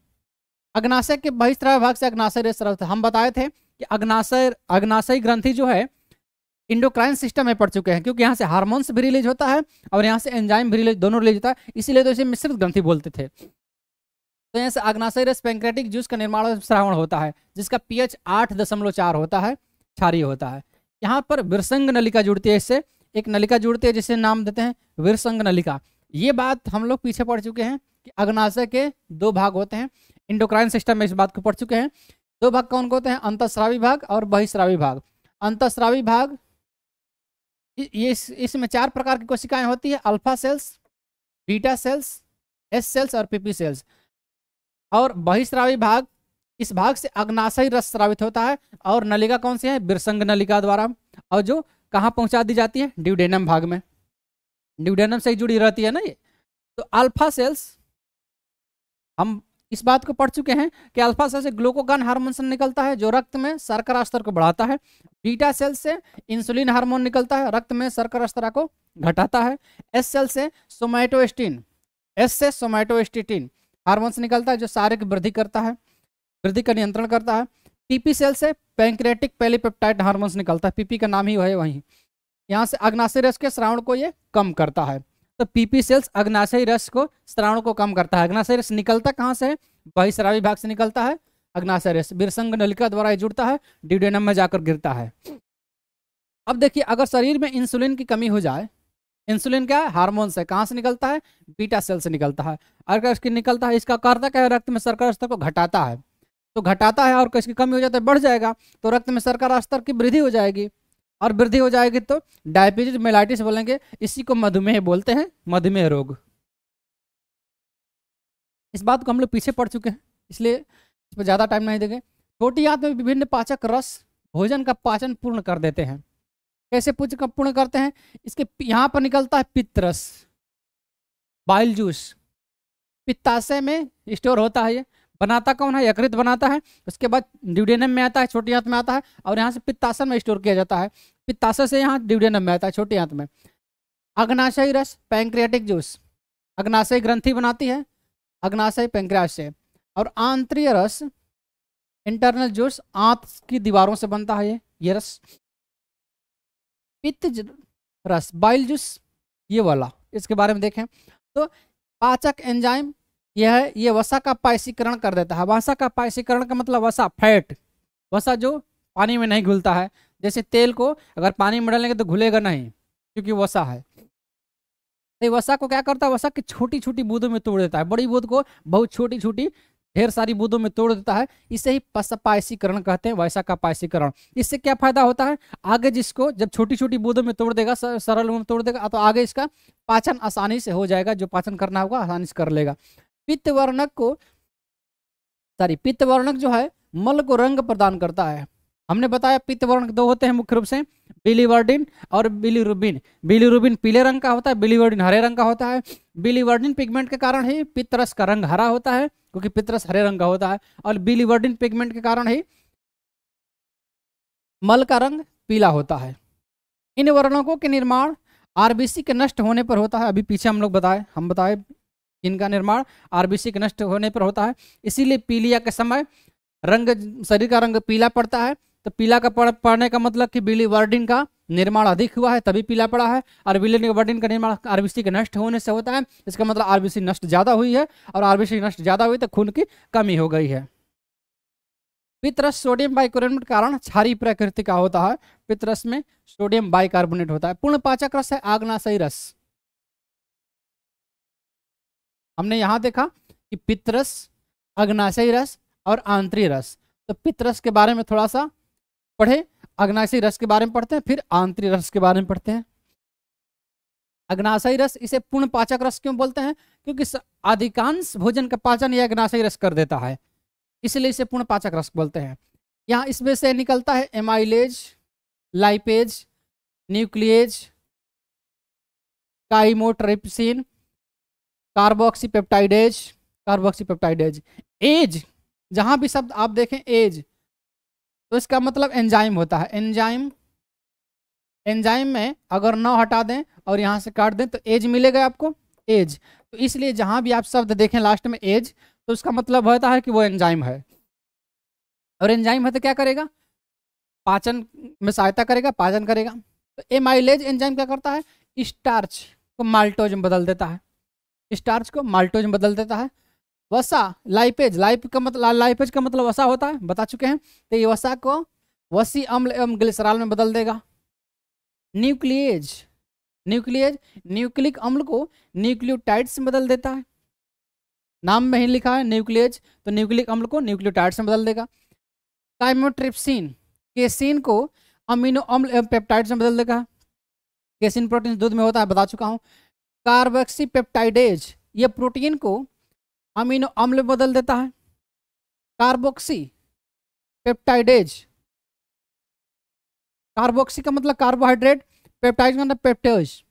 अग्नाशय के बहिस्त्राव भाग से अग्नाशय रेस्राव हम बताए थे कि अग्नाशय अग्नाशय ग्रंथि जो है इंडोक्राइन सिस्टम में पड़ चुके हैं क्योंकि यहाँ से हार्मोन्स भी रिलीज होता है और यहाँ से एंजाइम भी रिलीज दोनों रिलीज होता है इसीलिए तो इसे मिश्रित ग्रंथि बोलते थे तो यहाँ से अग्नाशयरस पेंक्रेटिक जूस का निर्माण श्रावण होता है जिसका पीएच आठ दशमलव चार होता है क्षारी होता है यहाँ पर विरसंग नलिका जुड़ती है इससे एक नलिका जुड़ती है जिसे नाम देते हैं विरसंग नलिका ये बात हम लोग पीछे पढ़ चुके हैं कि अग्नाशय के दो भाग होते हैं इंडोक्राइन सिस्टम में इस बात को पढ़ चुके हैं दो भाग कौन होते हैं अंतश्रावी भाग और बहिश्रावी भाग अंतश्रावी भाग ये इस, इसमें चार प्रकार की कोशिकाएं होती है alpha cells beta cells S cells और पीपी सेल्स और बहिश्रावी भाग इस भाग से अग्नाशय रस श्रावित होता है और नलिका कौन सी है बिरसंग नलिका द्वारा और जो कहाँ पहुँचा दी जाती है ड्यूडेनम भाग में ड्यूडेनम से ही जुड़ी रहती है ना ये तो अल्फा सेल्स हम इस बात को पढ़ चुके हैं कि अल्फा सेल से ग्लूकोगन हार्मोन से निकलता है जो रक्त में सरकरा स्तर को बढ़ाता है बीटा सेल से इंसुलिन हार्मोन निकलता है रक्त में शर्करा स्तर को घटाता है एस सेल से सोमैटोस्टिन एस से सोमैटोस्टिटिन हार्मोन से निकलता है जो सारे की वृद्धि करता है वृद्धि का नियंत्रण करता है पीपी सेल से पैंक्रेटिक पेलीपेप्टाइड हार्मोन्स निकलता है पीपी का नाम ही वही वहीं यहाँ से अग्नाशय रस के श्रावण को ये कम करता है तो पीपी सेल्स अग्नाशय रस को श्रावण को कम करता है अग्नाशय रस निकलता कहाँ से है बहिश्रावी भाग से निकलता है अग्नाशय रस बिरसंग नलिका द्वारा जुड़ता है ड्यूडेनम में जाकर गिरता है अब देखिए अगर शरीर में इंसुलिन की कमी हो जाए इंसुलिन क्या है हार्मोन से कहाँ से निकलता है बीटा सेल से निकलता है अगर इसकी निकलता है इसका कार्य क्या है रक्त में सरकार स्तर को घटाता है तो घटाता है और इसकी कमी हो जाती है बढ़ जाएगा तो रक्त में सरकार स्तर की वृद्धि हो जाएगी और वृद्धि हो जाएगी तो डायबिटीज मेलाइटिस बोलेंगे इसी को मधुमेह बोलते हैं मधुमेह रोग इस बात को हम लोग पीछे पड़ चुके हैं इसलिए इस पर ज़्यादा टाइम नहीं देंगे छोटी आंत में विभिन्न पाचक रस भोजन का पाचन पूर्ण कर देते हैं कैसे पूज पूर्ण करते हैं इसके यहाँ पर निकलता है पित्रस बाइल जूस पित्ताशय में स्टोर होता है ये बनाता कौन है यकृत बनाता है उसके बाद ड्यूडेनम में आता है छोटी हाथ में आता है और यहाँ से पित्ताशय में स्टोर किया जाता है पित्ताशय से यहाँ ड्यूडेनम में आता है छोटी हाथ में अग्नाशयी रस पैंक्रियाटिक जूस अग्नाशय ग्रंथि बनाती है अग्नाशय पैंक्रियाशय और आंतरीय रस इंटरनल जूस आंत की दीवारों से बनता है ये ये रस पित्त रस बाइल जूस ये वाला इसके बारे में देखें तो पाचक एंजाइम यह है ये वसा का पायसीकरण कर देता है वसा का पायसीकरण का मतलब वसा फैट वसा जो पानी में नहीं घुलता है जैसे तेल को अगर पानी में डालेंगे तो घुलेगा नहीं क्योंकि वसा है तो वसा को क्या करता है वसा की छोटी छोटी बूंदों में तोड़ देता है बड़ी बूंद को बहुत छोटी छोटी ढेर सारी बूंदों में तोड़ देता है इसे ही पसपायसीकरण कहते हैं वैसा का पायसीकरण इससे क्या फायदा होता है आगे जिसको जब छोटी छोटी बूंदों में तोड़ देगा सरल में तोड़ देगा तो आगे इसका पाचन आसानी से हो जाएगा जो पाचन करना होगा आसानी से कर लेगा पित्तवर्णक को सॉरी पित्तवर्णक जो है मल को रंग प्रदान करता है हमने बताया पित्तवर्ण दो होते हैं मुख्य रूप से बिलीवर्डिन और बिलीरुबिन बिलीरुबिन पीले रंग का होता है बिलीवर्डिन हरे रंग का होता है बिलीवर्डिन पिगमेंट के कारण ही पितरस का रंग हरा होता है क्योंकि पितरस हरे रंग का होता है और बिलीवर्डिन पिगमेंट के कारण ही मल का रंग पीला होता है इन वर्णकों के निर्माण आरबीसी के नष्ट होने पर होता है अभी पीछे हम लोग बताए हम बताए इनका निर्माण आरबीसी के नष्ट होने पर होता है इसीलिए पीलिया के समय रंग शरीर का रंग पीला पड़ता है तो पीला का पढ़, पढ़ने का मतलब कि बिली वर्डिन का निर्माण अधिक हुआ है तभी पीला पड़ा है और बिली वर्डिन का निर्माण आरबीसी के नष्ट होने से होता है इसका मतलब आरबीसी नष्ट ज़्यादा हुई है और आरबीसी नष्ट ज़्यादा हुई तो खून की कमी हो गई है पितरस सोडियम बाइकार्बोनेट कारण क्षारी प्रकृति का होता है पितरस में सोडियम बाइकार्बोनेट होता है पूर्ण पाचक रस है आग्नाशयी रस हमने यहां देखा कि पितरस अग्नाशयी रस और आंतरी रस तो पितरस के बारे में थोड़ा सा पढ़े अग्नाशयी रस के बारे में पढ़ते हैं फिर आंतरिक रस के बारे में पढ़ते हैं अग्नाशयी रस इसे पूर्ण पाचक रस क्यों बोलते हैं क्योंकि अधिकांश भोजन का पाचन यह अग्नाशयी रस कर देता है इसलिए इसे पूर्ण पाचक रस बोलते हैं यहाँ इसमें से निकलता है amylase lipase nuclease chymotrypsin carboxypeptidase carboxypeptidase ase जहाँ भी शब्द आप देखें एज तो इसका मतलब एंजाइम होता है एंजाइम एंजाइम में अगर न हटा दें और यहाँ से काट दें तो एज मिलेगा आपको एज तो इसलिए जहाँ भी आप शब्द देखें लास्ट में एज तो उसका मतलब होता है कि वो एंजाइम है और एंजाइम है तो क्या करेगा पाचन में सहायता करेगा पाचन करेगा तो ए माइलेज एंजाइम क्या करता है स्टार्च को माल्टोज में बदल देता है स्टार्च को माल्टोज में बदल देता है वसा लाइपेज लाइप का मतलब लाइपेज का मतलब वसा होता है बता चुके हैं तो ये वसा को वसी अम्ल एवं ग्लिसराल में बदल देगा न्यूक्लियज न्यूक्लियज न्यूक्लिक अम्ल को न्यूक्लियोटाइड्स में बदल देता है नाम में ही लिखा है न्यूक्लियज तो न्यूक्लिक अम्ल को न्यूक्लियोटाइड्स से बदल देगा काइमोट्रिप्सिन केसिन को अमीनो अम्ल एवं पेप्टाइड्स में बदल देगा केसिन प्रोटीन दूध में होता है बता चुका हूँ कार्बोक्सी पेप्टाइडेज ये प्रोटीन को अमीनो अम्ल बदल देता है कार्बोक्सी पेप्टाइडेज कार्बोक्सी का मतलब कार्बोहाइड्रेट पेप्टाइड का मतलब पेप्टेज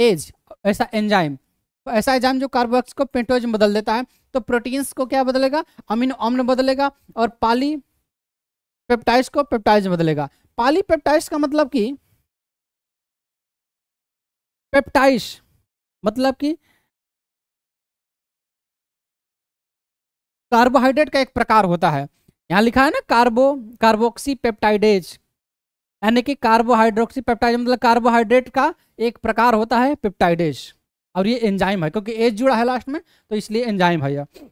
एज ऐसा एंजाइम तो ऐसा एंजाइम जो कार्बोक्स को पेप्टोज बदल देता है तो प्रोटीन्स को क्या बदलेगा अमीनो अम्ल बदलेगा और पाली पेप्टाइड्स को पेप्टाइड्स बदलेगा पाली पेप्टाइड्स का मतलब कि पेप्टाइड्स मतलब कि कार्बोहाइड्रेट का एक प्रकार होता है यहाँ लिखा है ना कार्बो कार्बोक्सी पेप्टाइडेज यानी कि कार्बोहाइड्रोक्सी पेप्टाइड मतलब कार्बोहाइड्रेट का एक प्रकार होता है पेप्टाइडेज और ये एंजाइम है क्योंकि एज जुड़ा है लास्ट में तो इसलिए एंजाइम है यह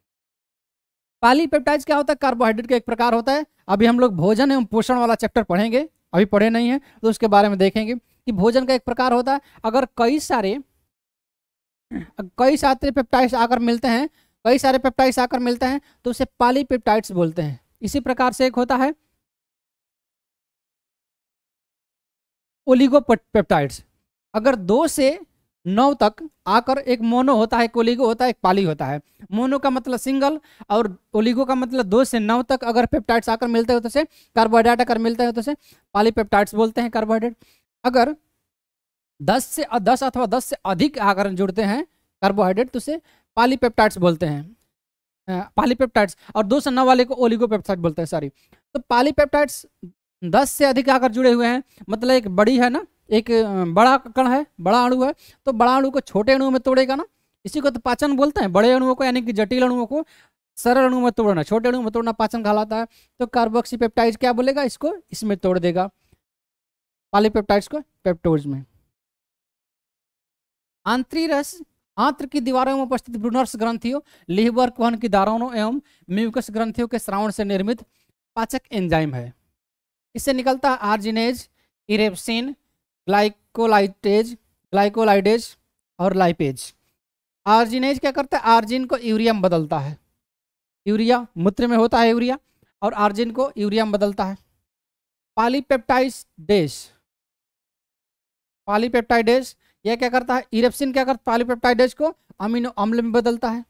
पालीपेप्टाइज क्या होता है कार्बोहाइड्रेट का एक प्रकार होता है अभी हम लोग भोजन एवं पोषण वाला चैप्टर पढ़ेंगे अभी पढ़े नहीं है तो उसके बारे में देखेंगे कि भोजन का एक प्रकार होता है अगर कई सारे कई सारे पेप्टाइड्स आकर मिलते हैं कई सारे पेप्टाइड्स आकर मिलते हैं तो उसे पाली पेप्टाइड्स बोलते हैं इसी प्रकार से एक होता है ओलिगोपेप्टाइड्स अगर दो से नौ तक आकर एक मोनो होता है एक ओलिगो होता है एक पाली होता है मोनो का मतलब सिंगल और ओलिगो का मतलब दो से नौ तक अगर पेप्टाइड्स आकर मिलते हैं तो उसे कार्बोहाइड्रेट आकर मिलते हैं तो उसे पाली पेप्टाइड्स बोलते हैं कार्बोहाइड्रेट अगर दस से दस अथवा दस से अधिक आकर जुड़ते हैं कार्बोहाइड्रेट तो उसे पालीपेप्टाइड्स बोलते हैं पालीपेप्टाइड्स और दो सन्ना वाले को ओलिगोपेप्टाइड बोलते हैं सॉरी तो पालीपेप्टाइड्स दस से अधिक आकर जुड़े हुए हैं मतलब एक बड़ी है ना एक बड़ा कण है बड़ा अणु है तो बड़ा अणु को छोटे अणुओं में तोड़ेगा ना इसी को तो पाचन बोलते हैं बड़े अणुओं को यानी कि जटिल अणुओं को सरल अणु में तोड़ना छोटे अणु में तोड़ना पाचन कहलाता है तो कार्बोक्सी कार्बोक्सीपेप्टाइड क्या बोलेगा इसको इसमें तोड़ देगा पालीपेप्टाइड्स को पेप्टोज में आंतरी रस आंत्र की दीवारों में उपस्थित ब्रूनर्स ग्रंथियों लिहबर कोहन की दारों एवं म्यूकस ग्रंथियों के श्रावण से निर्मित पाचक एंजाइम है इससे निकलता है आर्जिनेज इरेप्सिन ग्लाइकोलाइटेज ग्लाइकोलाइडेज और लाइपेज आर्जिनेज क्या करता है आर्जिन को यूरिया में बदलता है यूरिया मूत्र में होता है यूरिया और आर्जिन को यूरिया में बदलता है पॉलीपेप्टाइडेज पॉलीपेप्टाइडेज यह क्या करता है इरेप्सिन क्या करता है पॉलीपेप्टाइडेज को अमीनो अम्ल में बदलता है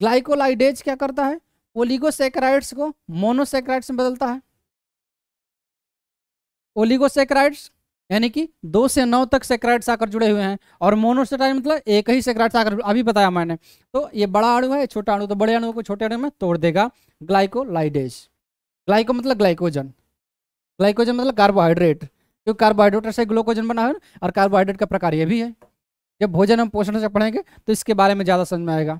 ग्लाइकोलाइडेज क्या करता है ओलिगोसेक्राइड्स को मोनोसेक्राइड्स में बदलता है ओलिगोसेक्राइड्स यानी कि दो से नौ तक सेक्राइड्स आकर जुड़े हुए हैं और मोनोसेक्राइड मतलब एक ही सेक्राइड्स आकर अभी बताया मैंने तो ये बड़ा अणु है छोटा अणु तो बड़े अणु को छोटे अणु में तोड़ देगा ग्लाइकोलाइडेज ग्लाइको मतलब ग्लाइकोजन ग्लाइकोजन मतलब कार्बोहाइड्रेट जो कार्बोहाइड्रेट से ग्लूकोजन बना है और कार्बोहाइड्रेट का प्रकार ये भी है जब भोजन हम पोषण से पढ़ेंगे तो इसके बारे में ज़्यादा समझ में आएगा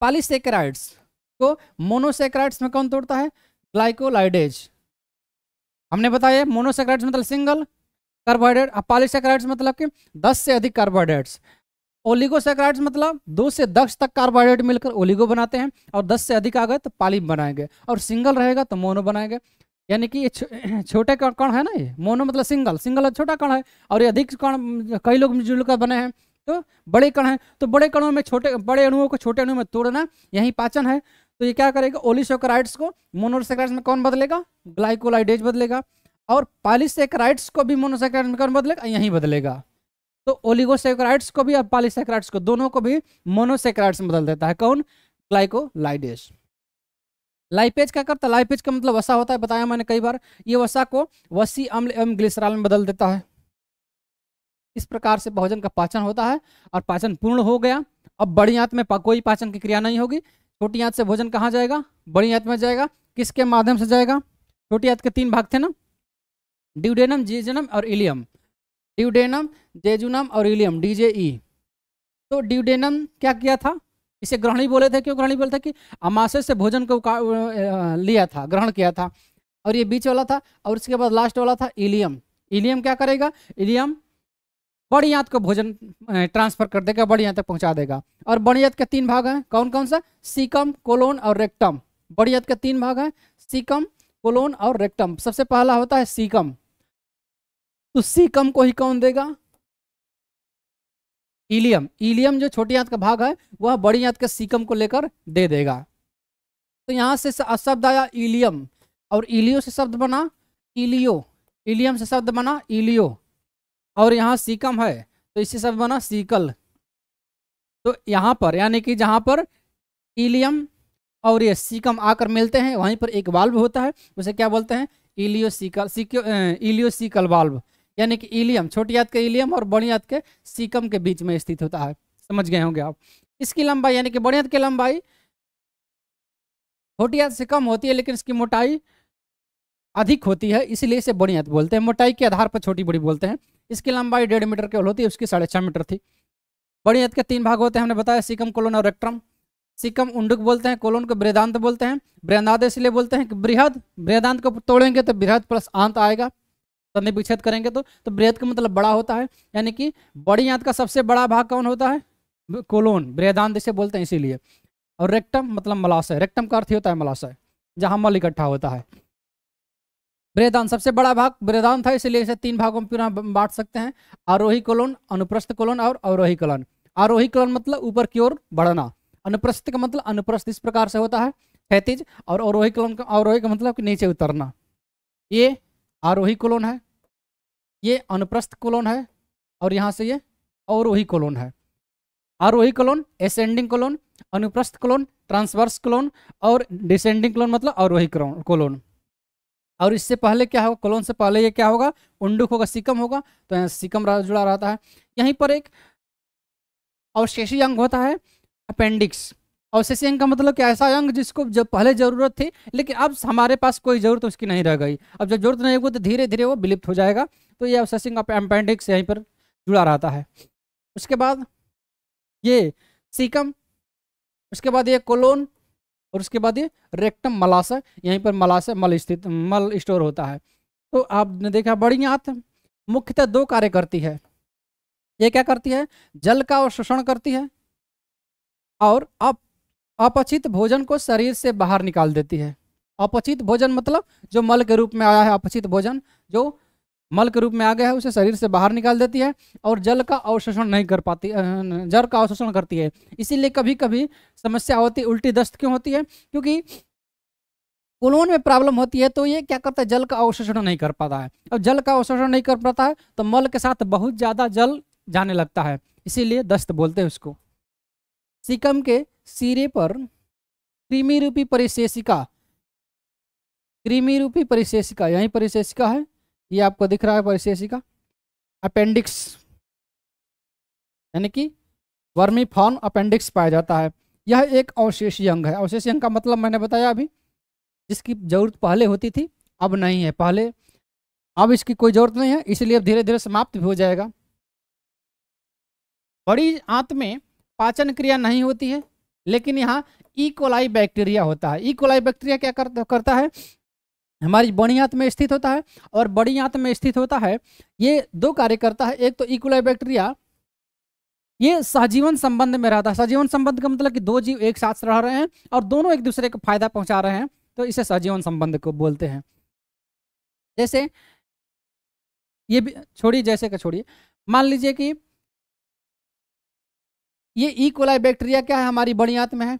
पॉलीसेक्राइड्स को मोनोसेक्राइड्स में कौन तोड़ता है ग्लाइकोलाइडेज हमने बताया मोनोसेक्राइड्स मतलब सिंगल कार्बोहाइड्रेट पॉलीसेक्राइड्स मतलब कि दस से अधिक कार्बोहाइड्रेट्स ओलिगोसेक्राइड्स मतलब दो से दस तक कार्बोहाइड्रेट मिलकर ओलिगो बनाते हैं और दस से अधिक आ गए तो पाली बनाएंगे और सिंगल रहेगा तो मोनो बनाएंगे यानी कि ये छोटे कण कण है ना ये मोनो मतलब सिंगल सिंगल और छोटा कण है और ये अधिक कण कई लोग कर बने हैं तो बड़े कण हैं तो बड़े कणों में छोटे बड़े अणुओं को छोटे अणुओं में तोड़ना यही पाचन है तो ये क्या करेगा ओलिसोक्राइड्स को मोनोसेक्राइड्स में कौन बदलेगा ग्लाइकोलाइडेज बदलेगा और पॉलीसेक्राइड्स को भी मोनोसेक्राइड में कौन बदलेगा यहीं बदलेगा तो ओलिगोसेक्राइड्स को भी और पॉलीसेक्राइड्स को दोनों को भी मोनोसेक्राइड्स में बदल देता है कौन ग्लाइकोलाइडेज लाइपेज क्या करता है लाइपेज का मतलब वसा होता है बताया मैंने कई बार ये वसा को वसी अम्ल एवं ग्लिसराल में बदल देता है इस प्रकार से भोजन का पाचन होता है और पाचन पूर्ण हो गया अब बड़ी आंत में कोई पाचन की क्रिया नहीं होगी छोटी आंत से भोजन कहाँ जाएगा बड़ी आंत में जाएगा किसके माध्यम से जाएगा छोटी आंत के तीन भाग थे ना ड्यूडेनम जेजुनम और इलियम ड्यूडेनम जेजुनम और इलियम डीजे तो ड्यूडेनम क्या किया था इसे ग्रहणी बोले थे क्यों ग्रहणी बोले थे कि अमाशय से भोजन को लिया था ग्रहण किया था और ये बीच वाला था और उसके बाद लास्ट वाला था इलियम इलियम क्या करेगा इलियम बड़ी आंत को भोजन ट्रांसफर कर देगा बड़ी आंत तक पहुंचा देगा और बड़ी आंत के तीन भाग हैं कौन कौन सा सीकम कोलोन और रेक्टम बड़ी आंत के तीन भाग हैं सीकम कोलोन और रेक्टम सबसे पहला होता है सीकम तो सीकम को ही कौन देगा इलियम इलियम जो छोटी आंत का भाग है वह बड़ी आंत के सीकम को लेकर दे देगा तो यहाँ से शब्द आया इलियम और इलियो से शब्द बना इलियो इलियम से शब्द बना इलियो और यहाँ सीकम है तो इससे शब्द बना सीकल तो यहाँ पर यानी कि जहाँ पर इलियम और ये सीकम आकर मिलते हैं वहीं पर एक बाल्ब होता है उसे क्या बोलते हैं इलियो सीकल सीक्यो इलियो सीकल वाल्व यानी कि इलियम छोटी याद के इलियम और बड़ी याद के सीकम के बीच में स्थित होता है समझ गए होंगे आप इसकी लंबाई यानी कि बड़ी याद की लंबाई छोटी याद से कम होती है लेकिन इसकी मोटाई अधिक होती है इसीलिए इसे बड़ी याद बोलते हैं मोटाई के आधार पर छोटी बड़ी बोलते हैं इसकी लंबाई डेढ़ मीटर केवल होती है उसकी साढ़े छः मीटर थी बड़ी याद के तीन भाग होते हैं हमने बताया सिकम कोलोन और रेक्ट्रम सिकम उंडुक बोलते हैं कोलोन को बृहदांत बोलते हैं बृहदांत इसलिए बोलते हैं कि बृहद बृहदांत को तोड़ेंगे तो बृहद प्लस आंत आएगा संधि विच्छेद करेंगे तो तो बृहद का मतलब बड़ा होता है यानी कि बड़ी आंत का सबसे बड़ा भाग कौन होता है कोलोन बृहदांत जिसे बोलते हैं इसीलिए और रेक्टम मतलब मलाशय रेक्टम का अर्थ होता है मलाशय जहां मल इकट्ठा होता है बृहदान सबसे बड़ा भाग बृहदान था इसलिए इसे तीन भागों में पुनः बांट सकते हैं आरोही कोलोन अनुप्रस्थ कोलोन और अवरोही कोलोन आरोही कोलोन मतलब ऊपर की ओर बढ़ना अनुप्रस्थ का मतलब अनुप्रस्थ इस प्रकार से होता है क्षैतिज और अवरोही कोलोन का अवरोही का मतलब नीचे उतरना ये आरोही कोलोन है ये अनुप्रस्थ कोलोन है और यहाँ से ये अवरोही कोलोन है आरोही कोलोन एसेंडिंग कोलोन अनुप्रस्थ कोलोन ट्रांसवर्स कोलोन और डिसेंडिंग कोलोन मतलब अवरोही कोलोन और इससे पहले क्या होगा कोलोन से पहले ये क्या होगा उंडुक होगा सिकम होगा तो यहाँ सिकम जुड़ा रहता है यहीं पर एक अवशेषी अंग होता है अपेंडिक्स अवशेषी अंग का मतलब कि ऐसा अंग जिसको जब पहले ज़रूरत थी लेकिन अब हमारे पास कोई ज़रूरत उसकी नहीं रह गई अब जब जरूरत नहीं होगी तो धीरे धीरे वो विलुप्त हो जाएगा तो ये अवशेष अंग यहीं पर जुड़ा रहता है उसके बाद ये सीकम उसके बाद ये कोलोन और उसके बाद ये रेक्टम मलाशय यहीं पर मलाशय मल स्थित मल स्टोर होता है तो आपने देखा बड़ी आंत मुख्यतः दो कार्य करती है ये क्या करती है जल का और शोषण करती है और अब अपचित भोजन को शरीर से बाहर निकाल देती है अपचित भोजन मतलब जो मल के रूप में आया है अपचित भोजन जो मल के रूप में आ गया है उसे शरीर से बाहर निकाल देती है और जल का अवशोषण नहीं कर पाती जल का अवशोषण करती है इसीलिए कभी कभी समस्या होती उल्टी दस्त क्यों होती है क्योंकि कोलोन में प्रॉब्लम होती है तो ये क्या करता है जल का अवशोषण नहीं कर पाता है अब जल का अवशोषण नहीं कर पाता है तो मल के साथ बहुत ज़्यादा जल जाने लगता है इसीलिए दस्त बोलते हैं उसको सिकम के सिरे पर कृमि रूपी परिशेषिका कृमि रूपी परिशेषिका यही परिशेषिका है ये आपको दिख रहा है परिशेषिका अपेंडिक्स यानी कि वर्मी फॉर्म अपेंडिक्स पाया जाता है यह एक अवशेषी अंग है अवशेषी अंग का मतलब मैंने बताया अभी जिसकी जरूरत पहले होती थी अब नहीं है पहले अब इसकी कोई जरूरत नहीं है इसलिए अब धीरे धीरे समाप्त भी हो जाएगा बड़ी आंत में पाचन क्रिया नहीं होती है लेकिन यहाँ इकोलाई e. बैक्टीरिया होता है इकोलाई e. बैक्टीरिया क्या करता है हमारी बड़ी आंत में स्थित होता है और बड़ी आंत में स्थित होता है ये दो कार्य करता है एक तो इकोलाई e. बैक्टीरिया ये सहजीवन संबंध में रहता है सहजीवन संबंध का मतलब कि दो जीव एक साथ रह रहे हैं और दोनों एक दूसरे को फायदा पहुंचा रहे हैं तो इसे सहजीवन संबंध को बोलते हैं जैसे ये भी छोड़िए जैसे का छोड़िए मान लीजिए कि ये ई कोलाई बैक्टीरिया क्या है हमारी बड़ी आंत में है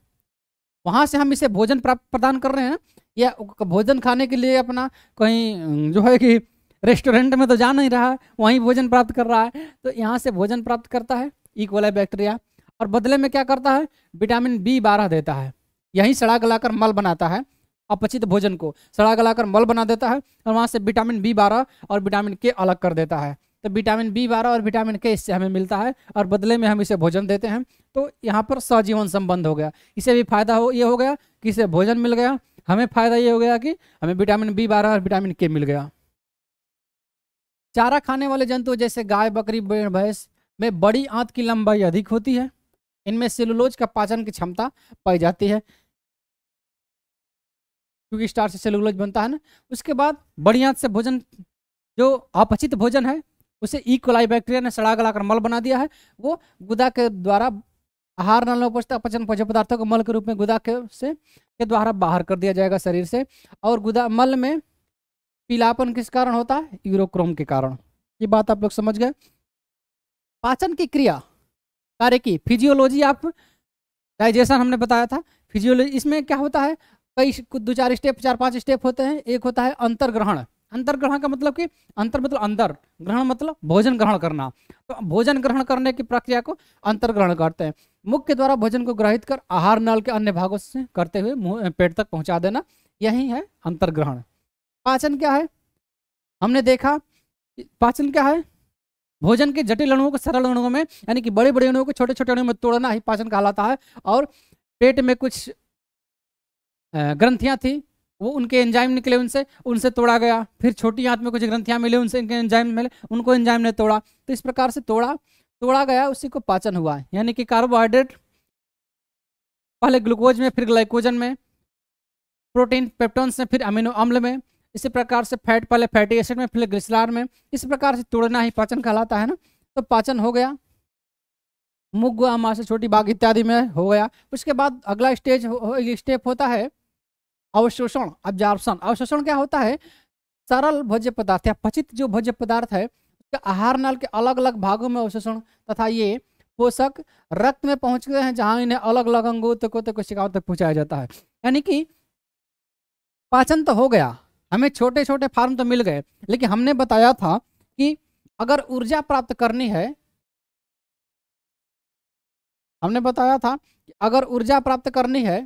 वहाँ से हम इसे भोजन प्राप्त प्रदान कर रहे हैं या भोजन खाने के लिए अपना कहीं जो है कि रेस्टोरेंट में तो जा नहीं रहा है वहीं भोजन प्राप्त कर रहा है तो यहाँ से भोजन प्राप्त करता है ई कोलाई बैक्टीरिया और बदले में क्या करता है विटामिन बी बारह देता है यहीं सड़ा गलाकर मल बनाता है अपचित भोजन को सड़ा गलाकर मल बना देता है और वहाँ से विटामिन बी बारह और विटामिन के अलग कर देता है तो विटामिन बी बारह और विटामिन के इससे हमें मिलता है और बदले में हम इसे भोजन देते हैं तो यहाँ पर सजीवन संबंध हो गया इसे भी फायदा हो ये हो गया कि इसे भोजन मिल गया हमें फायदा ये हो गया कि हमें विटामिन बी बारह और विटामिन के मिल गया चारा खाने वाले जंतु जैसे गाय बकरी भैंस में बड़ी आंत की लंबाई अधिक होती है इनमें सेलुलोज का पाचन की क्षमता पाई जाती है क्योंकि स्टार से सेलुलोज बनता है ना उसके बाद बड़ी आंत से भोजन जो अपचित भोजन है उसे ई कोलाई बैक्टीरिया ने सड़ा गलाकर मल बना दिया है वो गुदा के द्वारा आहार नल में उपस्थित अपचन पचन पदार्थों को मल के रूप में गुदा के से के द्वारा बाहर कर दिया जाएगा शरीर से और गुदा मल में पीलापन किस कारण होता है यूरोक्रोम के कारण ये बात आप लोग समझ गए पाचन की क्रिया कार्य की फिजियोलॉजी आप डाइजेशन हमने बताया था फिजियोलॉजी इसमें क्या होता है कई दो चार स्टेप चार पांच स्टेप होते हैं एक होता है अंतर्ग्रहण अंतर ग्रहण का मतलब कि अंतर मतलब अंदर ग्रहण मतलब भोजन ग्रहण करना तो भोजन ग्रहण करने की प्रक्रिया को अंतर ग्रहण करते हैं मुख के द्वारा भोजन को ग्रहित कर आहार नल के अन्य भागों से करते हुए पेट तक पहुंचा देना यही है अंतर ग्रहण पाचन क्या है हमने देखा पाचन क्या है भोजन के जटिल अणुओं को सरल अणुओं में यानी कि बड़े बड़े अणुओं को छोटे छोटे अणुओं में तोड़ना ही पाचन कहलाता है और पेट में कुछ ग्रंथियां थी वो उनके एंजाइम निकले उनसे उनसे तोड़ा गया फिर छोटी हाथ में कुछ ग्रंथियां मिले उनसे इनके एंजाइम मिले उनको एंजाइम ने तोड़ा तो इस प्रकार से तोड़ा तोड़ा गया उसी को पाचन हुआ है यानी कि कार्बोहाइड्रेट पहले ग्लूकोज में फिर ग्लाइकोजन में प्रोटीन पेप्टोन्स में फिर अमीनो अम्ल में इसी प्रकार से फैट पहले फैटी एसिड में फिर ग्रिसलार में इस प्रकार से तोड़ना ही पाचन कहलाता है ना तो पाचन हो गया मुग अमाशय छोटी बाग इत्यादि में हो गया उसके बाद अगला स्टेज स्टेप होता है अवशोषण अब्जॉर्प्शन अवशोषण क्या होता है सरल भोज्य पदार्थ या पचित जो भोज्य पदार्थ है उसका आहार नल के अलग अलग भागों में अवशोषण तथा ये पोषक रक्त में पहुंच गए हैं जहां इन्हें अलग अलग अंगों तक तो शिकाओं तक पहुंचाया जाता है यानी कि पाचन तो हो गया हमें छोटे छोटे फार्म तो मिल गए लेकिन हमने बताया था कि अगर ऊर्जा प्राप्त करनी है हमने बताया था कि अगर ऊर्जा प्राप्त करनी है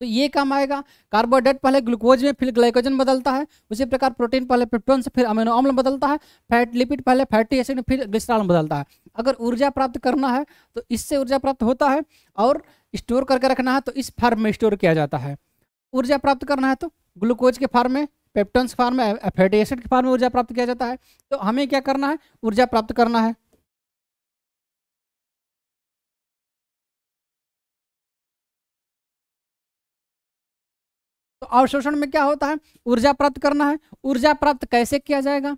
तो ये काम आएगा कार्बोहाइड्रेट पहले ग्लूकोज में फिर ग्लाइकोजन बदलता है उसी प्रकार प्रोटीन पहले पेप्टोन से फिर अमीनो अम्ल बदलता है फैट लिपिड पहले फैटी एसिड में फिर ग्लिस्ट्रॉल में बदलता है अगर ऊर्जा प्राप्त करना है तो इससे ऊर्जा प्राप्त होता है और स्टोर करके रखना है तो इस फार्म में स्टोर किया जाता है ऊर्जा प्राप्त करना है तो ग्लूकोज के फार्म में पेप्टोन्स फार्म में फैटी एसिड के फार्म में ऊर्जा प्राप्त किया जाता है तो हमें क्या करना है ऊर्जा प्राप्त करना है तो अवशोषण में क्या होता है ऊर्जा प्राप्त करना है ऊर्जा प्राप्त कैसे किया जाएगा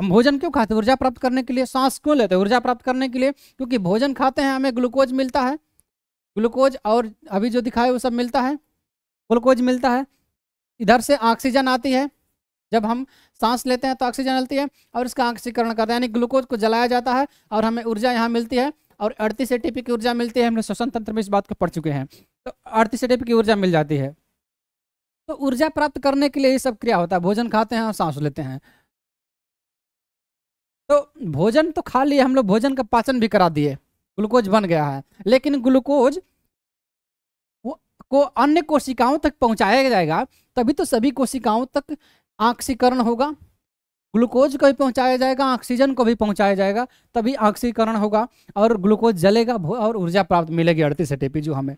हम भोजन क्यों खाते हैं ऊर्जा प्राप्त करने के लिए सांस क्यों लेते हैं ऊर्जा प्राप्त करने के लिए क्योंकि भोजन खाते हैं हमें ग्लूकोज मिलता है ग्लूकोज और अभी जो दिखाए वो सब मिलता है ग्लूकोज मिलता है इधर से ऑक्सीजन आती है जब हम सांस लेते हैं तो ऑक्सीजन मिलती है और इसका ऑक्सीकरण करते हैं यानी ग्लूकोज को जलाया जाता है और हमें ऊर्जा यहाँ मिलती है और अड़तीस ए की ऊर्जा मिलती है हमने श्वसन तंत्र में इस बात को पढ़ चुके हैं तो अड़तीस एटीपी की ऊर्जा मिल जाती है तो ऊर्जा प्राप्त करने के लिए ये सब क्रिया होता है भोजन खाते हैं और सांस लेते हैं तो भोजन तो खा लिए हम लोग भोजन का पाचन भी करा दिए ग्लूकोज बन गया है लेकिन ग्लूकोज को अन्य कोशिकाओं तक पहुंचाया जाएगा तभी तो सभी कोशिकाओं तक ऑक्सीकरण होगा ग्लूकोज को भी पहुंचाया जाएगा ऑक्सीजन को भी पहुंचाया जाएगा तभी ऑक्सीकरण होगा और ग्लूकोज जलेगा और ऊर्जा प्राप्त मिलेगी अड़तीस एटीपी जो हमें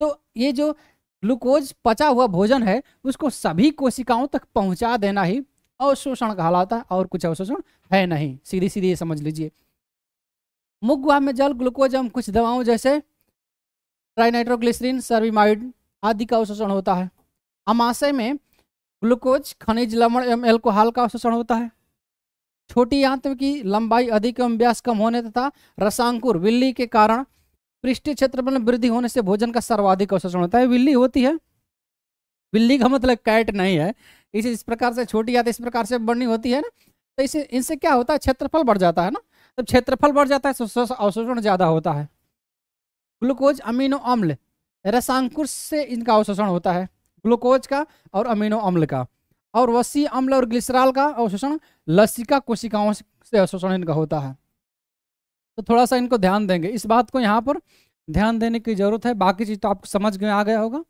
तो ये जो ग्लूकोज पचा हुआ भोजन है उसको सभी कोशिकाओं तक पहुंचा देना ही अवशोषण कहलाता है और कुछ अवशोषण है नहीं सीधी सीधी समझ लीजिए मुख गुहा में जल ग्लूकोज एवं कुछ दवाओं जैसे ट्राइनाइट्रोग्लिसरीन सर्विमाइड आदि का अवशोषण होता है अमाशय में ग्लूकोज खनिज लवण एवं एल्कोहल का अवशोषण होता है छोटी आंत की लंबाई अधिक एवं व्यास कम होने तथा रसांकुर बिल्ली के कारण पृष्ठीय क्षेत्रफल में वृद्धि होने से भोजन का सर्वाधिक अवशोषण होता है बिल्ली होती है बिल्ली का मतलब कैट नहीं है इसे इस प्रकार से छोटी या तो इस प्रकार से बढ़नी होती है ना तो इसे इनसे क्या होता है क्षेत्रफल बढ़ जाता है ना जब क्षेत्रफल बढ़ जाता है तो अवशोषण ज़्यादा होता है ग्लूकोज अमीनो अम्ल रसांकुश से इनका अवशोषण होता है ग्लूकोज का और अमीनो अम्ल का और वसी अम्ल और ग्लिसराल का अवशोषण लसिका कोशिकाओं से अवशोषण इनका होता है तो थोड़ा सा इनको ध्यान देंगे इस बात को यहाँ पर ध्यान देने की ज़रूरत है बाकी चीज़ तो आपको समझ में आ गया होगा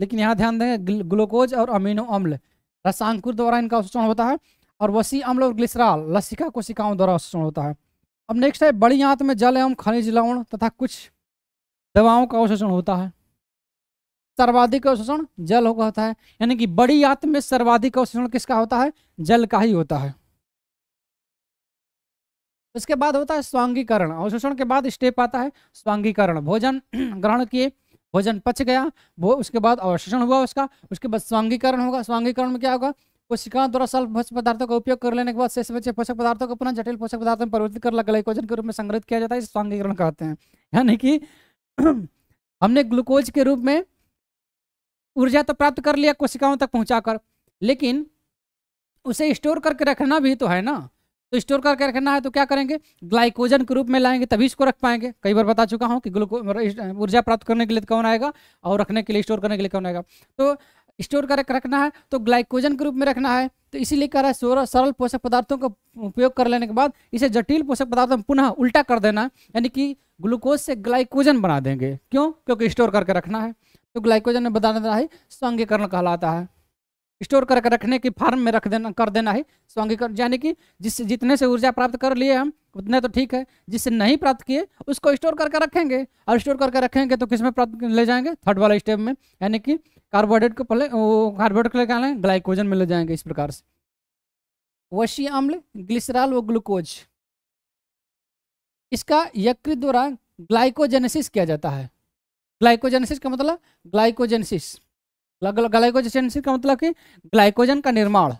लेकिन यहाँ ध्यान देंगे ग्लूकोज और अमीनो अम्ल रसांकुर द्वारा इनका अवशोषण होता है और वसी अम्ल और ग्लिसराल लसिका कोशिकाओं द्वारा अवशोषण होता है अब नेक्स्ट है बड़ी आंत में जल एवं खनिज लवण तथा कुछ दवाओं का अवशोषण होता है सर्वाधिक अवशोषण जल होगा होता है यानी कि बड़ी आंत में सर्वाधिक अवशोषण किसका होता है जल का ही होता है उसके बाद होता है स्वांगीकरण अवशोषण के बाद स्टेप आता है स्वांगीकरण भोजन ग्रहण किए भोजन पच गया वो उसके बाद अवशोषण हुआ उसका उसके बाद स्वांगीकरण होगा स्वांगीकरण में क्या होगा कोशिकाओं द्वारा सल्फ पोषक पदार्थों का उपयोग कर लेने के बाद शेष बचे पोषक पदार्थों को पुनः जटिल पोषक पदार्थों में परिवर्तित कर ग्लाइकोजन के रूप में संग्रहित किया जाता है इसे स्वांगीकरण कहते हैं यानी कि हमने ग्लूकोज के रूप में ऊर्जा तो प्राप्त कर लिया कोशिकाओं तक पहुंचाकर लेकिन उसे स्टोर करके रखना भी तो है ना तो स्टोर करके रखना है तो क्या करेंगे ग्लाइकोजन के रूप में लाएंगे तभी इसको रख पाएंगे कई बार बता चुका हूँ कि ग्लूको मतलब ऊर्जा प्राप्त करने के लिए कौन आएगा और रखने के लिए स्टोर करने के लिए कौन आएगा तो स्टोर करके रखना है तो ग्लाइकोजन के रूप में रखना है तो इसीलिए कह रहा है सोलह सरल पोषक पदार्थों का उपयोग कर लेने के बाद इसे जटिल पोषक पदार्थों में पुनः उल्टा कर देना यानी कि ग्लूकोज से ग्लाइकोजन बना देंगे क्यों क्योंकि स्टोर करके रखना है तो ग्लाइकोजन में बता देना है संघीकरण कहलाता है स्टोर करके रखने की फार्म में रख देना कर देना है स्वांगीकरण यानी कि जिस जितने से ऊर्जा प्राप्त कर लिए हम उतने तो ठीक है जिससे नहीं प्राप्त किए उसको स्टोर करके रखेंगे और स्टोर करके रखेंगे तो किस में प्राप्त ले जाएंगे थर्ड वाला स्टेप में यानी कि कार्बोहाइड्रेट को पहले वो कार्बोहाइड्रेट को लेकर ग्लाइकोजन में ले जाएंगे इस प्रकार से वशी अम्ल ग्लिसराल व ग्लूकोज इसका यकृत द्वारा ग्लाइकोजेनेसिस किया जाता है ग्लाइकोजेनेसिस का मतलब ग्लाइकोजेनेसिस ग्लाइकोजेनेसिस का मतलब कि ग्लाइकोजन का निर्माण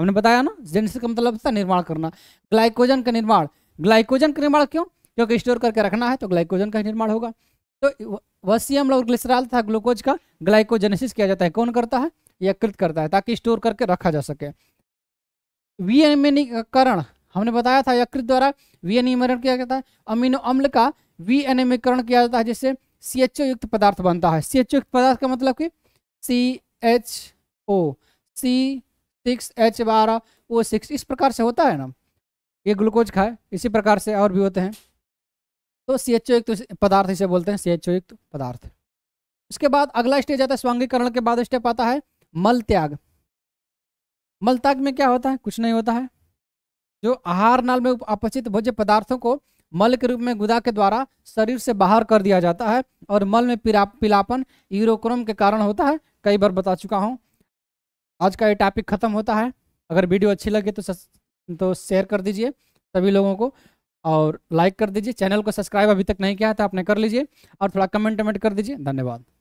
हमने बताया ना जेनेसिस का मतलब था निर्माण करना ग्लाइकोजन का निर्माण ग्लाइकोजन का निर्माण क्यों क्योंकि स्टोर करके रखना है तो ग्लाइकोजन का निर्माण होगा तो वसीयम और ग्लिसराल था ग्लूकोज का ग्लाइकोजेनेसिस किया जाता है कौन करता है यकृत करता है ताकि स्टोर करके रखा जा सके विनिमीकरण e हमने बताया था यकृत द्वारा विनिमीकरण e किया जाता है अमीनो अम्ल का विनिमीकरण e किया जाता है जिससे सी युक्त पदार्थ बनता है सी युक्त पदार्थ का मतलब कि C H O C six H बारह ओ सिक्स इस प्रकार से होता है ना ये ग्लूकोज खाए इसी प्रकार से और भी होते हैं तो सी एच ओ युक्त पदार्थ इसे बोलते हैं सी एच ओ युक्त पदार्थ उसके बाद अगला स्टेज आता है स्वांगीकरण के बाद स्टेप आता है मल त्याग मल त्याग में क्या होता है कुछ नहीं होता है जो आहार नाल में अपचित भोज्य पदार्थों को मल के रूप में गुदा के द्वारा शरीर से बाहर कर दिया जाता है और मल में पिलापन यूरोक्रोम के कारण होता है कई बार बता चुका हूँ आज का ये टॉपिक ख़त्म होता है अगर वीडियो अच्छी लगे तो सस, तो शेयर कर दीजिए सभी लोगों को और लाइक कर दीजिए चैनल को सब्सक्राइब अभी तक नहीं किया है तो आपने कर लीजिए और थोड़ा कमेंट वमेंट कर दीजिए धन्यवाद